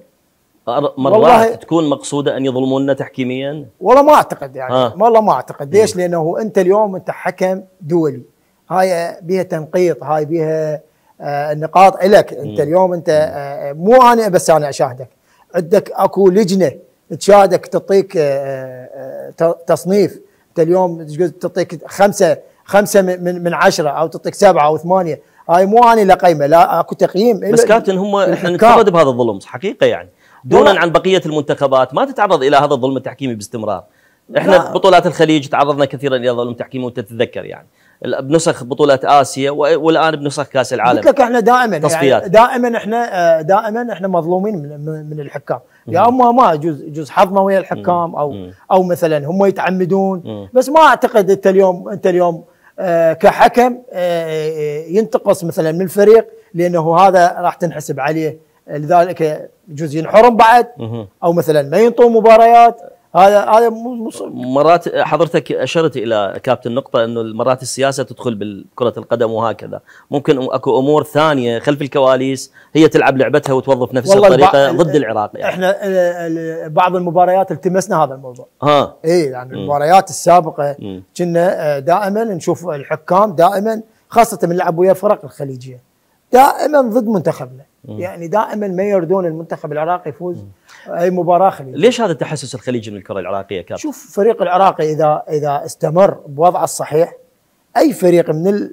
مرات تكون مقصوده ان يظلموننا تحكيميا والله ما اعتقد يعني آه. والله ما اعتقد ليش لانه انت اليوم انت حكم دولي هاي بيها تنقيط هاي بيها آه، نقاط إلك انت اليوم انت آه، آه، مو انا بس انا اشاهدك عندك اكو لجنه تشاهدك تعطيك تصنيف انت اليوم تعطيك خمسه خمسه من من عشره او تعطيك سبعه او ثمانيه هاي مو انا لا قيمه لا اكو تقييم بس كابتن هم احنا نتفرد بهذا الظلم حقيقه يعني دونا عن بقيه المنتخبات ما تتعرض الى هذا الظلم التحكيمي باستمرار احنا بطولات الخليج تعرضنا كثيرا الى ظلم تحكيمي وانت تتذكر يعني بنسخ بطولات اسيا والان بنسخ كاس العالم قلت لك احنا دائما يعني دائما احنا آه، دائما احنا مظلومين من, من الحكام يا اما ما يجوز يجوز حظنا ويا الحكام او او مثلا هم يتعمدون بس ما اعتقد انت اليوم انت اليوم آه، كحكم آه، ينتقص مثلا من الفريق لانه هذا راح تنحسب عليه لذلك يجوز ينحرم بعد او مثلا ما ينطون مباريات هذا هذا مو مرات حضرتك اشرت الى كابتن نقطه انه مرات السياسه تدخل بكره القدم وهكذا ممكن اكو امور ثانيه خلف الكواليس هي تلعب لعبتها وتوظف نفسها بطريقه ضد العراق يعني. احنا بعض المباريات التمسنا هذا الموضوع ها اي يعني م. المباريات السابقه كنا آه، دائما نشوف الحكام دائما خاصه من لعب ويا فرق الخليجيه دائما ضد منتخبنا يعني دائما ما يردون المنتخب العراقي يفوز م. اي مباراه خليجيه ليش هذا التحسس الخليجي من الكره العراقيه كابتن؟ شوف فريق العراقي اذا اذا استمر بوضعه الصحيح اي فريق من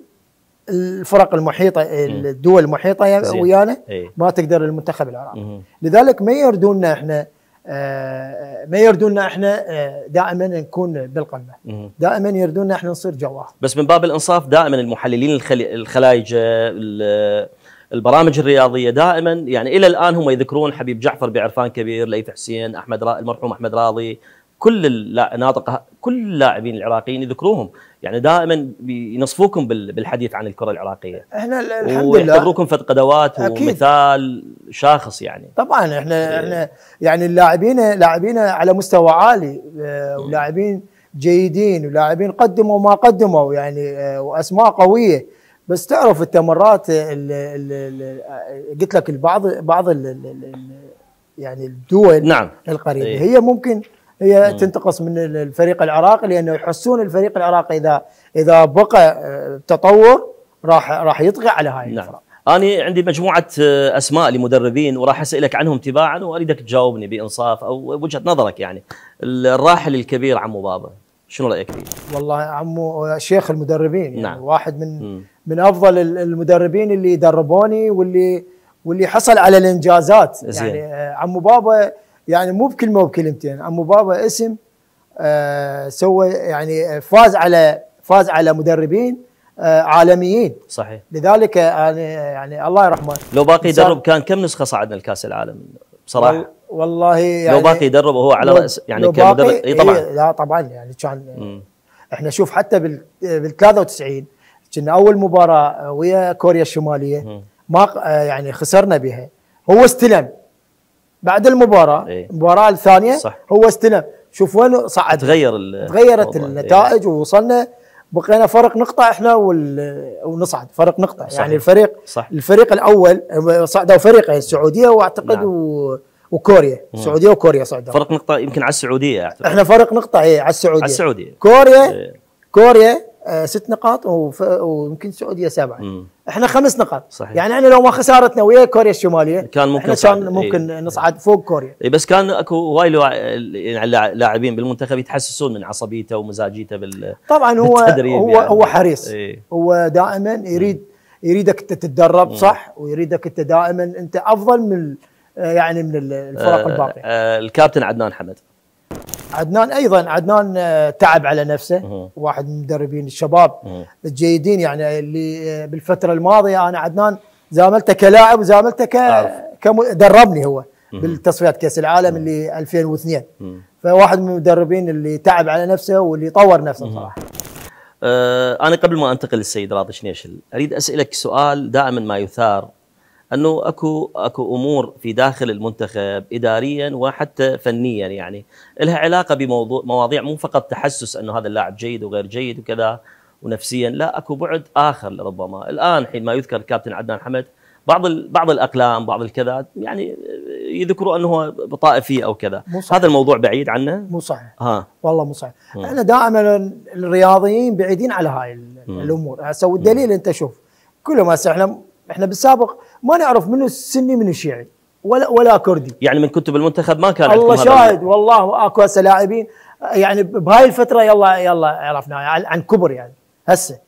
الفرق المحيطه الدول المحيطه يعني ويانا ما تقدر المنتخب العراقي لذلك ما يردوننا احنا آه،, آه ما يردونا احنا آه دائما نكون بالقمه دائما يردونا احنا نصير جواه بس من باب الانصاف دائما المحللين الخلايجه البرامج الرياضيه دائما يعني الى الان هم يذكرون حبيب جعفر بعرفان كبير ليث حسين احمد را... المرحوم احمد راضي كل ناطق كل اللاعبين العراقيين يذكروهم يعني دائما ينصفوكم بالحديث عن الكره العراقيه احنا الحمد لله ويعتبروكم فد قدوات ومثال شاخص يعني طبعا احنا إيه. احنا يعني اللاعبين لاعبين على مستوى عالي آه، ولاعبين جيدين ولاعبين قدموا ما قدموا يعني آه، واسماء قويه بس تعرف انت مرات قلت لك البعض بعض الـ الـ يعني الدول نعم القريبه إيه. هي ممكن هي مم. تنتقص من الفريق العراقي لانه يحسون الفريق العراقي اذا اذا بقى آه، تطور راح راح يطغى على هاي نعم. الفرق. انا عندي مجموعه آه، اسماء لمدربين وراح اسالك عنهم تباعا واريدك تجاوبني بانصاف او وجهه نظرك يعني الراحل الكبير عمو بابا شنو رايك فيه؟ والله عمو آه، شيخ المدربين يعني نعم. واحد من م. من افضل المدربين اللي دربوني واللي واللي حصل على الانجازات زين. يعني آه، عمو بابا يعني مو بكلمه وبكلمتين عمو بابا اسم آه سوى يعني آه، فاز على فاز على مدربين آه عالميين صحيح لذلك آه، يعني يعني الله يرحمه لو باقي يدرب كان كم نسخه صعدنا الكاس العالم بصراحه والله يعني لو باقي يدرب وهو على راس يعني كمدرب اي طبعا إيه، لا طبعا يعني كان احنا شوف حتى بال 93 كنا اول مباراه آه، ويا كوريا الشماليه ما آه، يعني خسرنا بها هو استلم بعد المباراه إيه. المباراه الثانيه صح. هو استلم شوف وين صعد تغير تغيرت إيه. النتائج ووصلنا بقينا فرق نقطة احنا ونصعد فرق نقطة صحيح. يعني الفريق صح. الفريق الأول صعدوا فريقين السعودية وأعتقد نعم. و... وكوريا السعودية وكوريا صعدوا فرق نقطة يمكن على السعودية أعتقد. احنا فرق نقطة اي على السعودية على السعودية كوريا إيه. كوريا آه، ست نقاط ويمكن السعوديه سبعه مم. احنا خمس نقاط صحيح. يعني احنا لو ما خسارتنا ويا كوريا الشماليه كان ممكن احنا كان ممكن ايه. نصعد فوق كوريا اي بس كان اكو وايد يعني لاعبين بالمنتخب يتحسسون من عصبيته ومزاجيته بال طبعا هو هو يعني. هو حريص ايه. هو دائما يريد مم. يريدك انت تتدرب مم. صح ويريدك انت دائما انت افضل من آه، يعني من الفرق آه الباقيه آه الكابتن عدنان حمد عدنان ايضا عدنان آه، تعب على نفسه واحد من المدربين الشباب الجيدين يعني اللي آه، بالفتره الماضيه انا عدنان زاملته كلاعب وزاملته ك دربني هو بالتصفيات كاس العالم اللي 2002 فواحد من المدربين اللي تعب على نفسه واللي طور نفسه صراحه آه، انا قبل ما انتقل للسيد راضي شنيشل اريد اسالك سؤال دائما ما يثار انه اكو اكو امور في داخل المنتخب اداريا وحتى فنيا يعني لها علاقه بموضوع مواضيع مو فقط تحسس انه هذا اللاعب جيد وغير جيد وكذا ونفسيا لا اكو بعد اخر ربما الان حينما يذكر الكابتن عدنان حمد بعض بعض الاقلام بعض الكذا يعني يذكروا انه هو طائفي او كذا هذا الموضوع بعيد عنا مو صحيح ها والله مو صحيح انا احنا دائما الرياضيين بعيدين على هاي الامور هسه والدليل انت شوف كلهم هسه احنا احنا بالسابق ما نعرف منو السني منو الشيعي ولا ولا كردي يعني من كتب المنتخب ما كان الله شاهد والله اكو هسه لاعبين يعني بهاي الفتره يلا يلا عرفنا عن كبر يعني هسه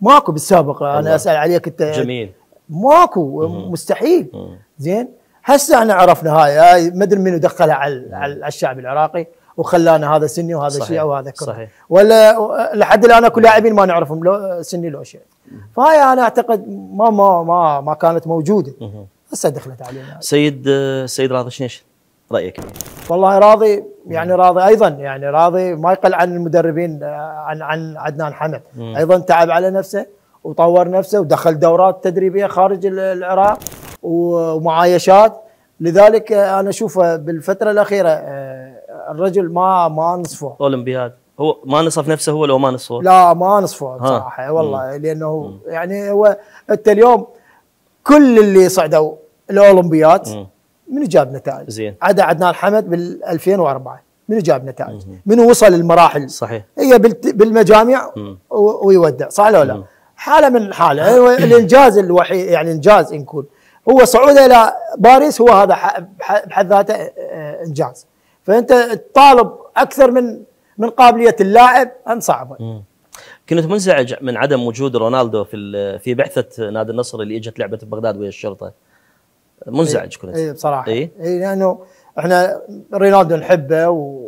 ماكو بالسابق انا اسال عليك انت جميل ماكو مستحيل زين هسه احنا عرفنا هاي هاي ما ادري منو دخلها على على الشعب العراقي وخلانا هذا سني وهذا شيعي وهذا كله صحيح ولا لحد الان اكو لاعبين ما نعرفهم لو سني لو شيعي فهاي انا اعتقد ما ما ما ما كانت موجوده هسه دخلت علينا سيد سيد راضي شنيش رايك إيه؟ والله راضي يعني راضي ايضا يعني راضي ما يقل عن المدربين عن عن عدنان حمد ايضا تعب على نفسه وطور نفسه ودخل دورات تدريبيه خارج العراق ومعايشات لذلك انا اشوفه بالفتره الاخيره آه، الرجل ما ما نصفه اولمبياد هو ما نصف نفسه هو لو ما نصفه لا ما نصفه صراحه والله مم. لانه مم. يعني هو انت اليوم كل اللي صعدوا الاولمبياد من جاب نتائج؟ زين عدا عدنان حمد بال 2004 من جاب نتائج؟ من وصل المراحل صحيح هي بالمجاميع ويودع صح ولا لا؟ حاله من حاله الانجاز الوحيد يعني انجاز نقول هو صعوده الى باريس هو هذا بحد ذاته انجاز فانت تطالب اكثر من من قابليه اللاعب ان صعبه كنت منزعج من عدم وجود رونالدو في في بعثه نادي النصر اللي اجت لعبه بغداد ويا الشرطه منزعج كنت اي بصراحه اي لانه يعني احنا رونالدو نحبه و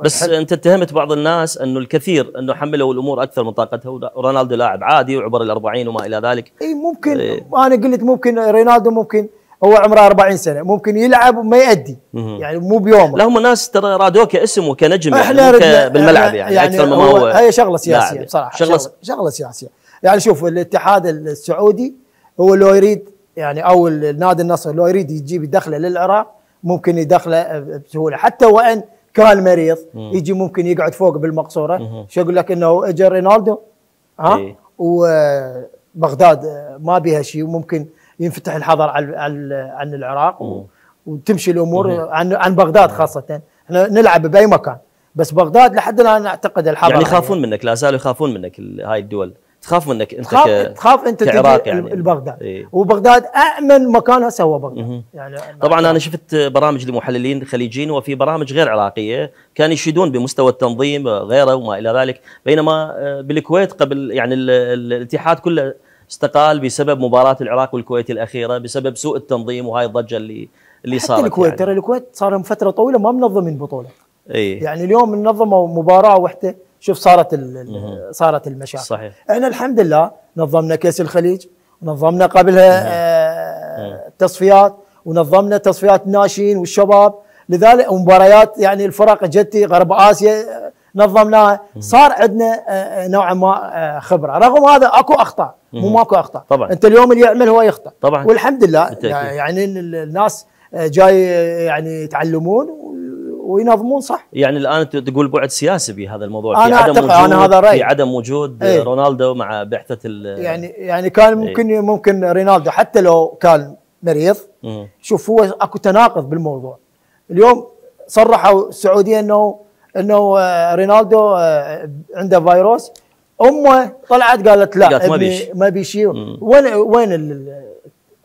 بس انت اتهمت بعض الناس انه الكثير انه حملوا الامور اكثر من طاقتها ورونالدو لاعب عادي وعبر ال 40 وما الى ذلك اي ممكن إيه. انا قلت ممكن رونالدو ممكن هو عمره 40 سنه ممكن يلعب وما يأدي يعني مو بيومه لا هم ناس ترى رادوه كاسم وكنجم يعني، احنا يعني بالملعب يعني, يعني اكثر يعني ما هو, هي شغله سياسيه لاعب. يعني. بصراحه شغله شغله, شغلة سياسيه يعني شوف الاتحاد السعودي هو لو يريد يعني او النادي النصر لو يريد يجيب دخله للعراق ممكن يدخله بسهوله حتى وان كان مريض يجي ممكن يقعد فوق بالمقصوره شو اقول لك انه اجى رينالدو ها إيه. وبغداد ما بيها شيء وممكن ينفتح الحظر على عن العراق وتمشي الامور عن عن بغداد خاصه احنا نلعب باي مكان بس بغداد لحد الان اعتقد الحظر يعني, يعني يخافون يعني. منك لا زالوا يخافون منك هاي الدول تخاف منك انت تخاف, ك... تخاف انت كعراق يعني البغداد إيه؟ وبغداد امن مكان هسه هو بغداد يعني طبعا انا شفت برامج لمحللين خليجيين وفي برامج غير عراقيه كانوا يشيدون بمستوى التنظيم غيره وما الى ذلك بينما آه، بالكويت قبل يعني الاتحاد كله استقال بسبب مباراه العراق والكويت الاخيره بسبب سوء التنظيم وهاي الضجه اللي اللي صارت حتى الكويت يعني. ترى الكويت صار لهم فتره طويله ما منظمين بطوله اي يعني اليوم نظموا مباراه واحده شوف صارت صارت المشاكل صحيح احنا الحمد لله نظمنا كاس الخليج ونظمنا قبلها آه، تصفيات ونظمنا تصفيات الناشئين والشباب لذلك مباريات يعني الفرق جتي غرب اسيا آه، نظمناها صار عندنا آه، نوعا ما خبره رغم هذا اكو اخطاء مو ماكو اخطاء طبعا انت اليوم اللي يعمل هو يخطا طبعا والحمد لله يعني, يعني الناس آه، جاي آه، يعني يتعلمون وينظمون صح يعني الان تقول بعد سياسي بهذا الموضوع أنا في عدم وجود أنا هذا في عدم وجود ايه؟ رونالدو مع بعثه يعني يعني كان ممكن ايه؟ ممكن رينالدو حتى لو كان مريض مم. شوف هو اكو تناقض بالموضوع اليوم صرحوا السعوديه انه انه آه، رينالدو عنده فيروس امه طلعت قالت لا قالت ما بيش ما بيش وين وين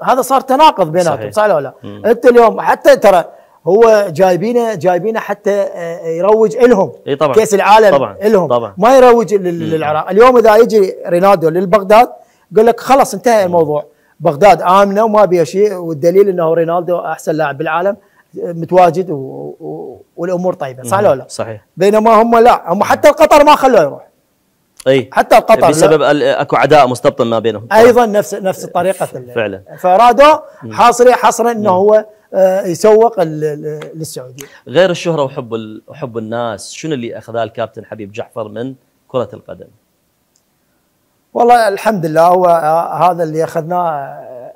هذا صار تناقض بيناتهم صح ولا لا؟ انت اليوم حتى ترى هو جايبينه جايبينه حتى آه، يروج لهم اي طبعا كاس العالم طبعا لهم طبعا ما يروج للعراق اليوم اذا يجي رينالدو للبغداد يقول لك خلاص انتهى مم. الموضوع بغداد امنه وما بيها شيء والدليل انه رينالدو احسن لاعب بالعالم آه، متواجد و... و... والامور طيبه صح ولا لا؟ صحيح بينما هم لا هم حتى القطر ما خلوه يروح اي حتى القطر بسبب اكو عداء مستبطن ما بينهم ايضا طيب. نفس نفس طريقه فعلا فارادوا حاصري حصرا انه هو آه، يسوق للسعوديه غير الشهره وحب وحب الناس شنو اللي اخذه الكابتن حبيب جعفر من كره القدم والله الحمد لله هو آه، هذا اللي اخذناه آه،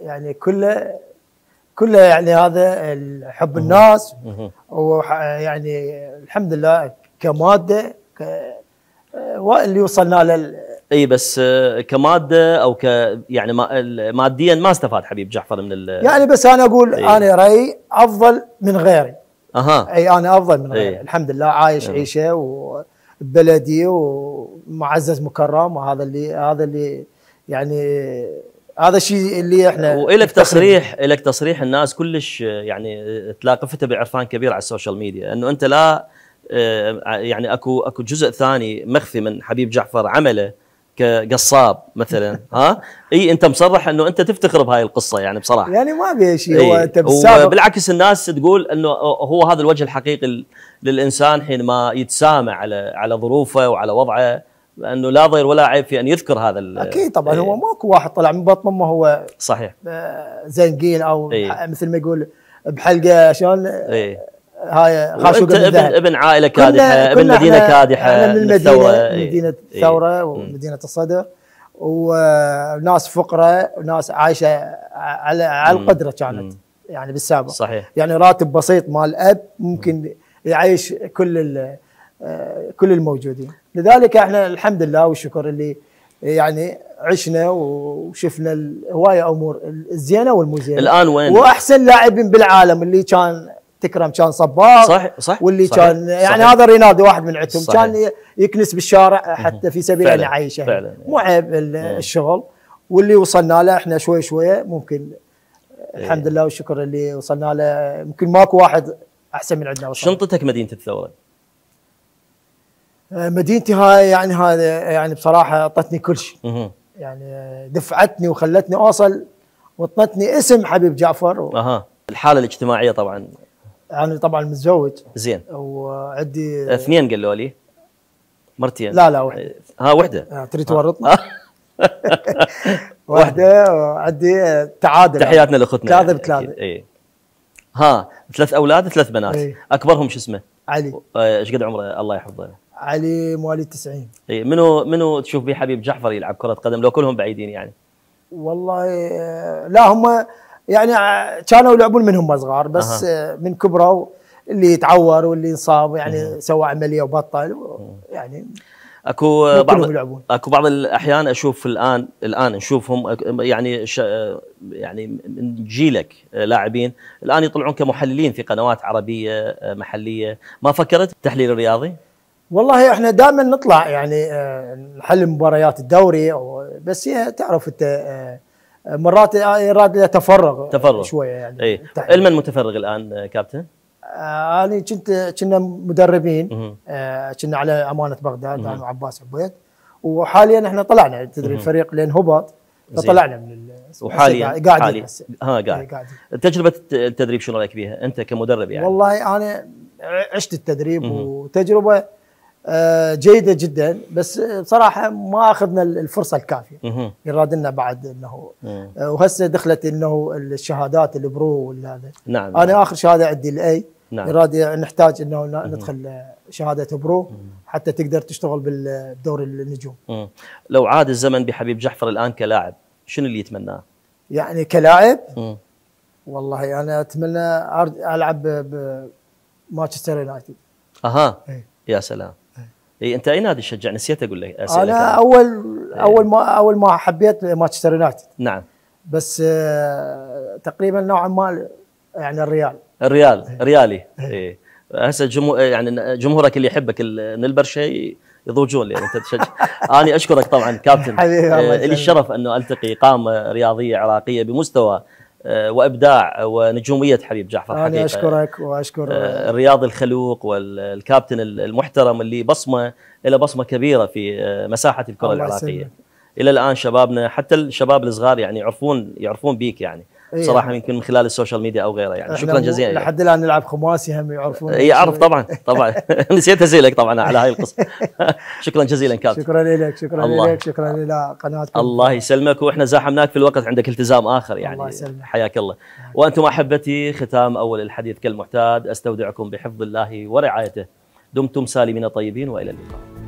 يعني كله كله يعني هذا حب الناس ويعني الحمد لله كماده اللي وصلنا له اي بس آه، كماده او ك يعني ماديا ما استفاد حبيب جعفر من ال يعني بس انا اقول أي. انا رايي افضل من غيري اها اي انا افضل من غيري أي. الحمد لله عايش أي. عيشه وبلدي ومعزز مكرم وهذا اللي هذا اللي يعني هذا الشيء اللي احنا والك تصريح الك تصريح الناس كلش يعني تلاقفته بعرفان كبير على السوشيال ميديا انه انت لا آه، يعني اكو اكو جزء ثاني مخفي من حبيب جعفر عمله كقصاب مثلا ها اي انت مصرح انه انت تفتخر بهاي القصه يعني بصراحه يعني ما في شيء هو انت بالعكس الناس تقول انه هو هذا الوجه الحقيقي للانسان حينما يتسامى على على ظروفه وعلى وضعه لانه لا ضير ولا عيب في ان يذكر هذا اكيد طبعا إيه هو ماكو واحد طلع من بطن امه هو صحيح آه، زنقين او إيه مثل ما يقول بحلقه شلون إيه هاي خاصه ابن, ابن, ابن عائله كادحه ابن مدينه كادحه احنا من المدينه مدينه إيه. إيه. الثوره إيه ومدينه الصدر وناس فقراء وناس عايشه على على القدره كانت يعني بالسابق صحيح يعني راتب بسيط مال اب ممكن يعيش كل آه، كل الموجودين لذلك احنا الحمد لله والشكر اللي يعني عشنا وشفنا هوايه امور الزينه والمو زينه الان وين واحسن لاعبين بالعالم اللي كان تكرم كان صباغ صح صح واللي صحيح كان يعني صحيح هذا رينالدو واحد من عندهم كان يكنس بالشارع حتى في سبيل ان يعيشه يعني عيب الشغل واللي وصلنا له احنا شوي شوي ممكن إيه. الحمد لله والشكر اللي وصلنا له ممكن ماكو واحد احسن من عندنا شنطتك مدينه الثوره آه، مدينتي هاي يعني هذا يعني بصراحه اعطتني كل شيء يعني دفعتني وخلتني اوصل وطنتني اسم حبيب جعفر و... اها الحاله الاجتماعيه طبعا انا طبعا متزوج زين وعندي اثنين قالوا لي مرتين لا لا وحده ها وحده آه، تريد تورطنا آه. وحده وعندي تعادل تحياتنا لاختنا ثلاثه بثلاثه اي ها ثلاث اولاد ثلاث بنات ايه. اكبرهم شو اسمه؟ علي آه، ايش قد عمره الله يحفظه علي مواليد 90 اي منو منو تشوف بيه حبيب جعفر يلعب كره قدم لو كلهم بعيدين يعني والله لا هم يعني آه، كانوا يلعبون منهم صغار بس أه. من كبروا اللي تعور واللي انصاب يعني سوى عمليه وبطل يعني اكو بعض يلعبون. اكو بعض الاحيان اشوف الان الان نشوفهم يعني ش يعني من جيلك آه، لاعبين الان يطلعون كمحللين في قنوات عربيه آه، محليه ما فكرت التحليل الرياضي؟ والله احنا دائما نطلع يعني نحلل مباريات الدوري بس هي تعرف انت مرات يراد يتفرغ تفرغ شويه يعني اي المن متفرغ الان آه، كابتن؟ آه انا كنت كنا مدربين آه كنا على امانه بغداد انا وعباس عبيد وحاليا احنا طلعنا تدري الفريق لان هبط فطلعنا من وحاليا قاعدين هسه ها قاعد إيه، تجربه التدريب شنو رايك بيها انت كمدرب يعني؟ والله انا عشت التدريب مم. وتجربه آه، جيده جدا بس بصراحه ما اخذنا الفرصه الكافيه يراد لنا بعد انه آه، وهسه دخلت انه الشهادات البرو هذا نعم،, نعم انا اخر شهاده عندي الاي نعم يراد نحتاج انه ندخل شهاده برو حتى تقدر تشتغل بالدور النجوم لو عاد الزمن بحبيب جحفر الان كلاعب شنو اللي يتمناه؟ يعني كلاعب والله انا اتمنى العب بمانشستر يونايتد اها إيه. يا سلام اي انت اي نادي تشجع نسيت اقول لك انا اول أي. اول ما اول ما حبيت مانشستر يونايتد نعم بس آه تقريبا نوعا ما يعني الريال الريال أي. ريالي اي هسه جمهور يعني جمهورك اللي يحبك نلبر شيء يضوجون لان يعني انت تشجع انا اشكرك طبعا كابتن آه لي الشرف انه التقي قامه رياضيه عراقيه بمستوى آه، وابداع ونجوميه حبيب جعفر حقيقه انا اشكرك واشكر آه، الرياضي الخلوق والكابتن المحترم اللي بصمه له بصمه كبيره في آه، مساحه الكره العراقيه الى الان شبابنا حتى الشباب الصغار يعني يعرفون يعرفون بيك يعني إيه. صراحه يمكن من خلال السوشيال ميديا او غيره يعني شكرا جزيلا لحد الان نلعب خماسي هم يعرفون اي اعرف طبعا طبعا نسيت ازيلك طبعا على هاي القصه شكرا جزيلا كابتن شكرا لك شكرا لك شكرا الى قناتكم الله يسلمك واحنا زاحمناك في الوقت عندك التزام اخر يعني الله يسلمك حياك الله وانتم احبتي ختام اول الحديث كالمعتاد استودعكم بحفظ الله ورعايته دمتم سالمين طيبين والى اللقاء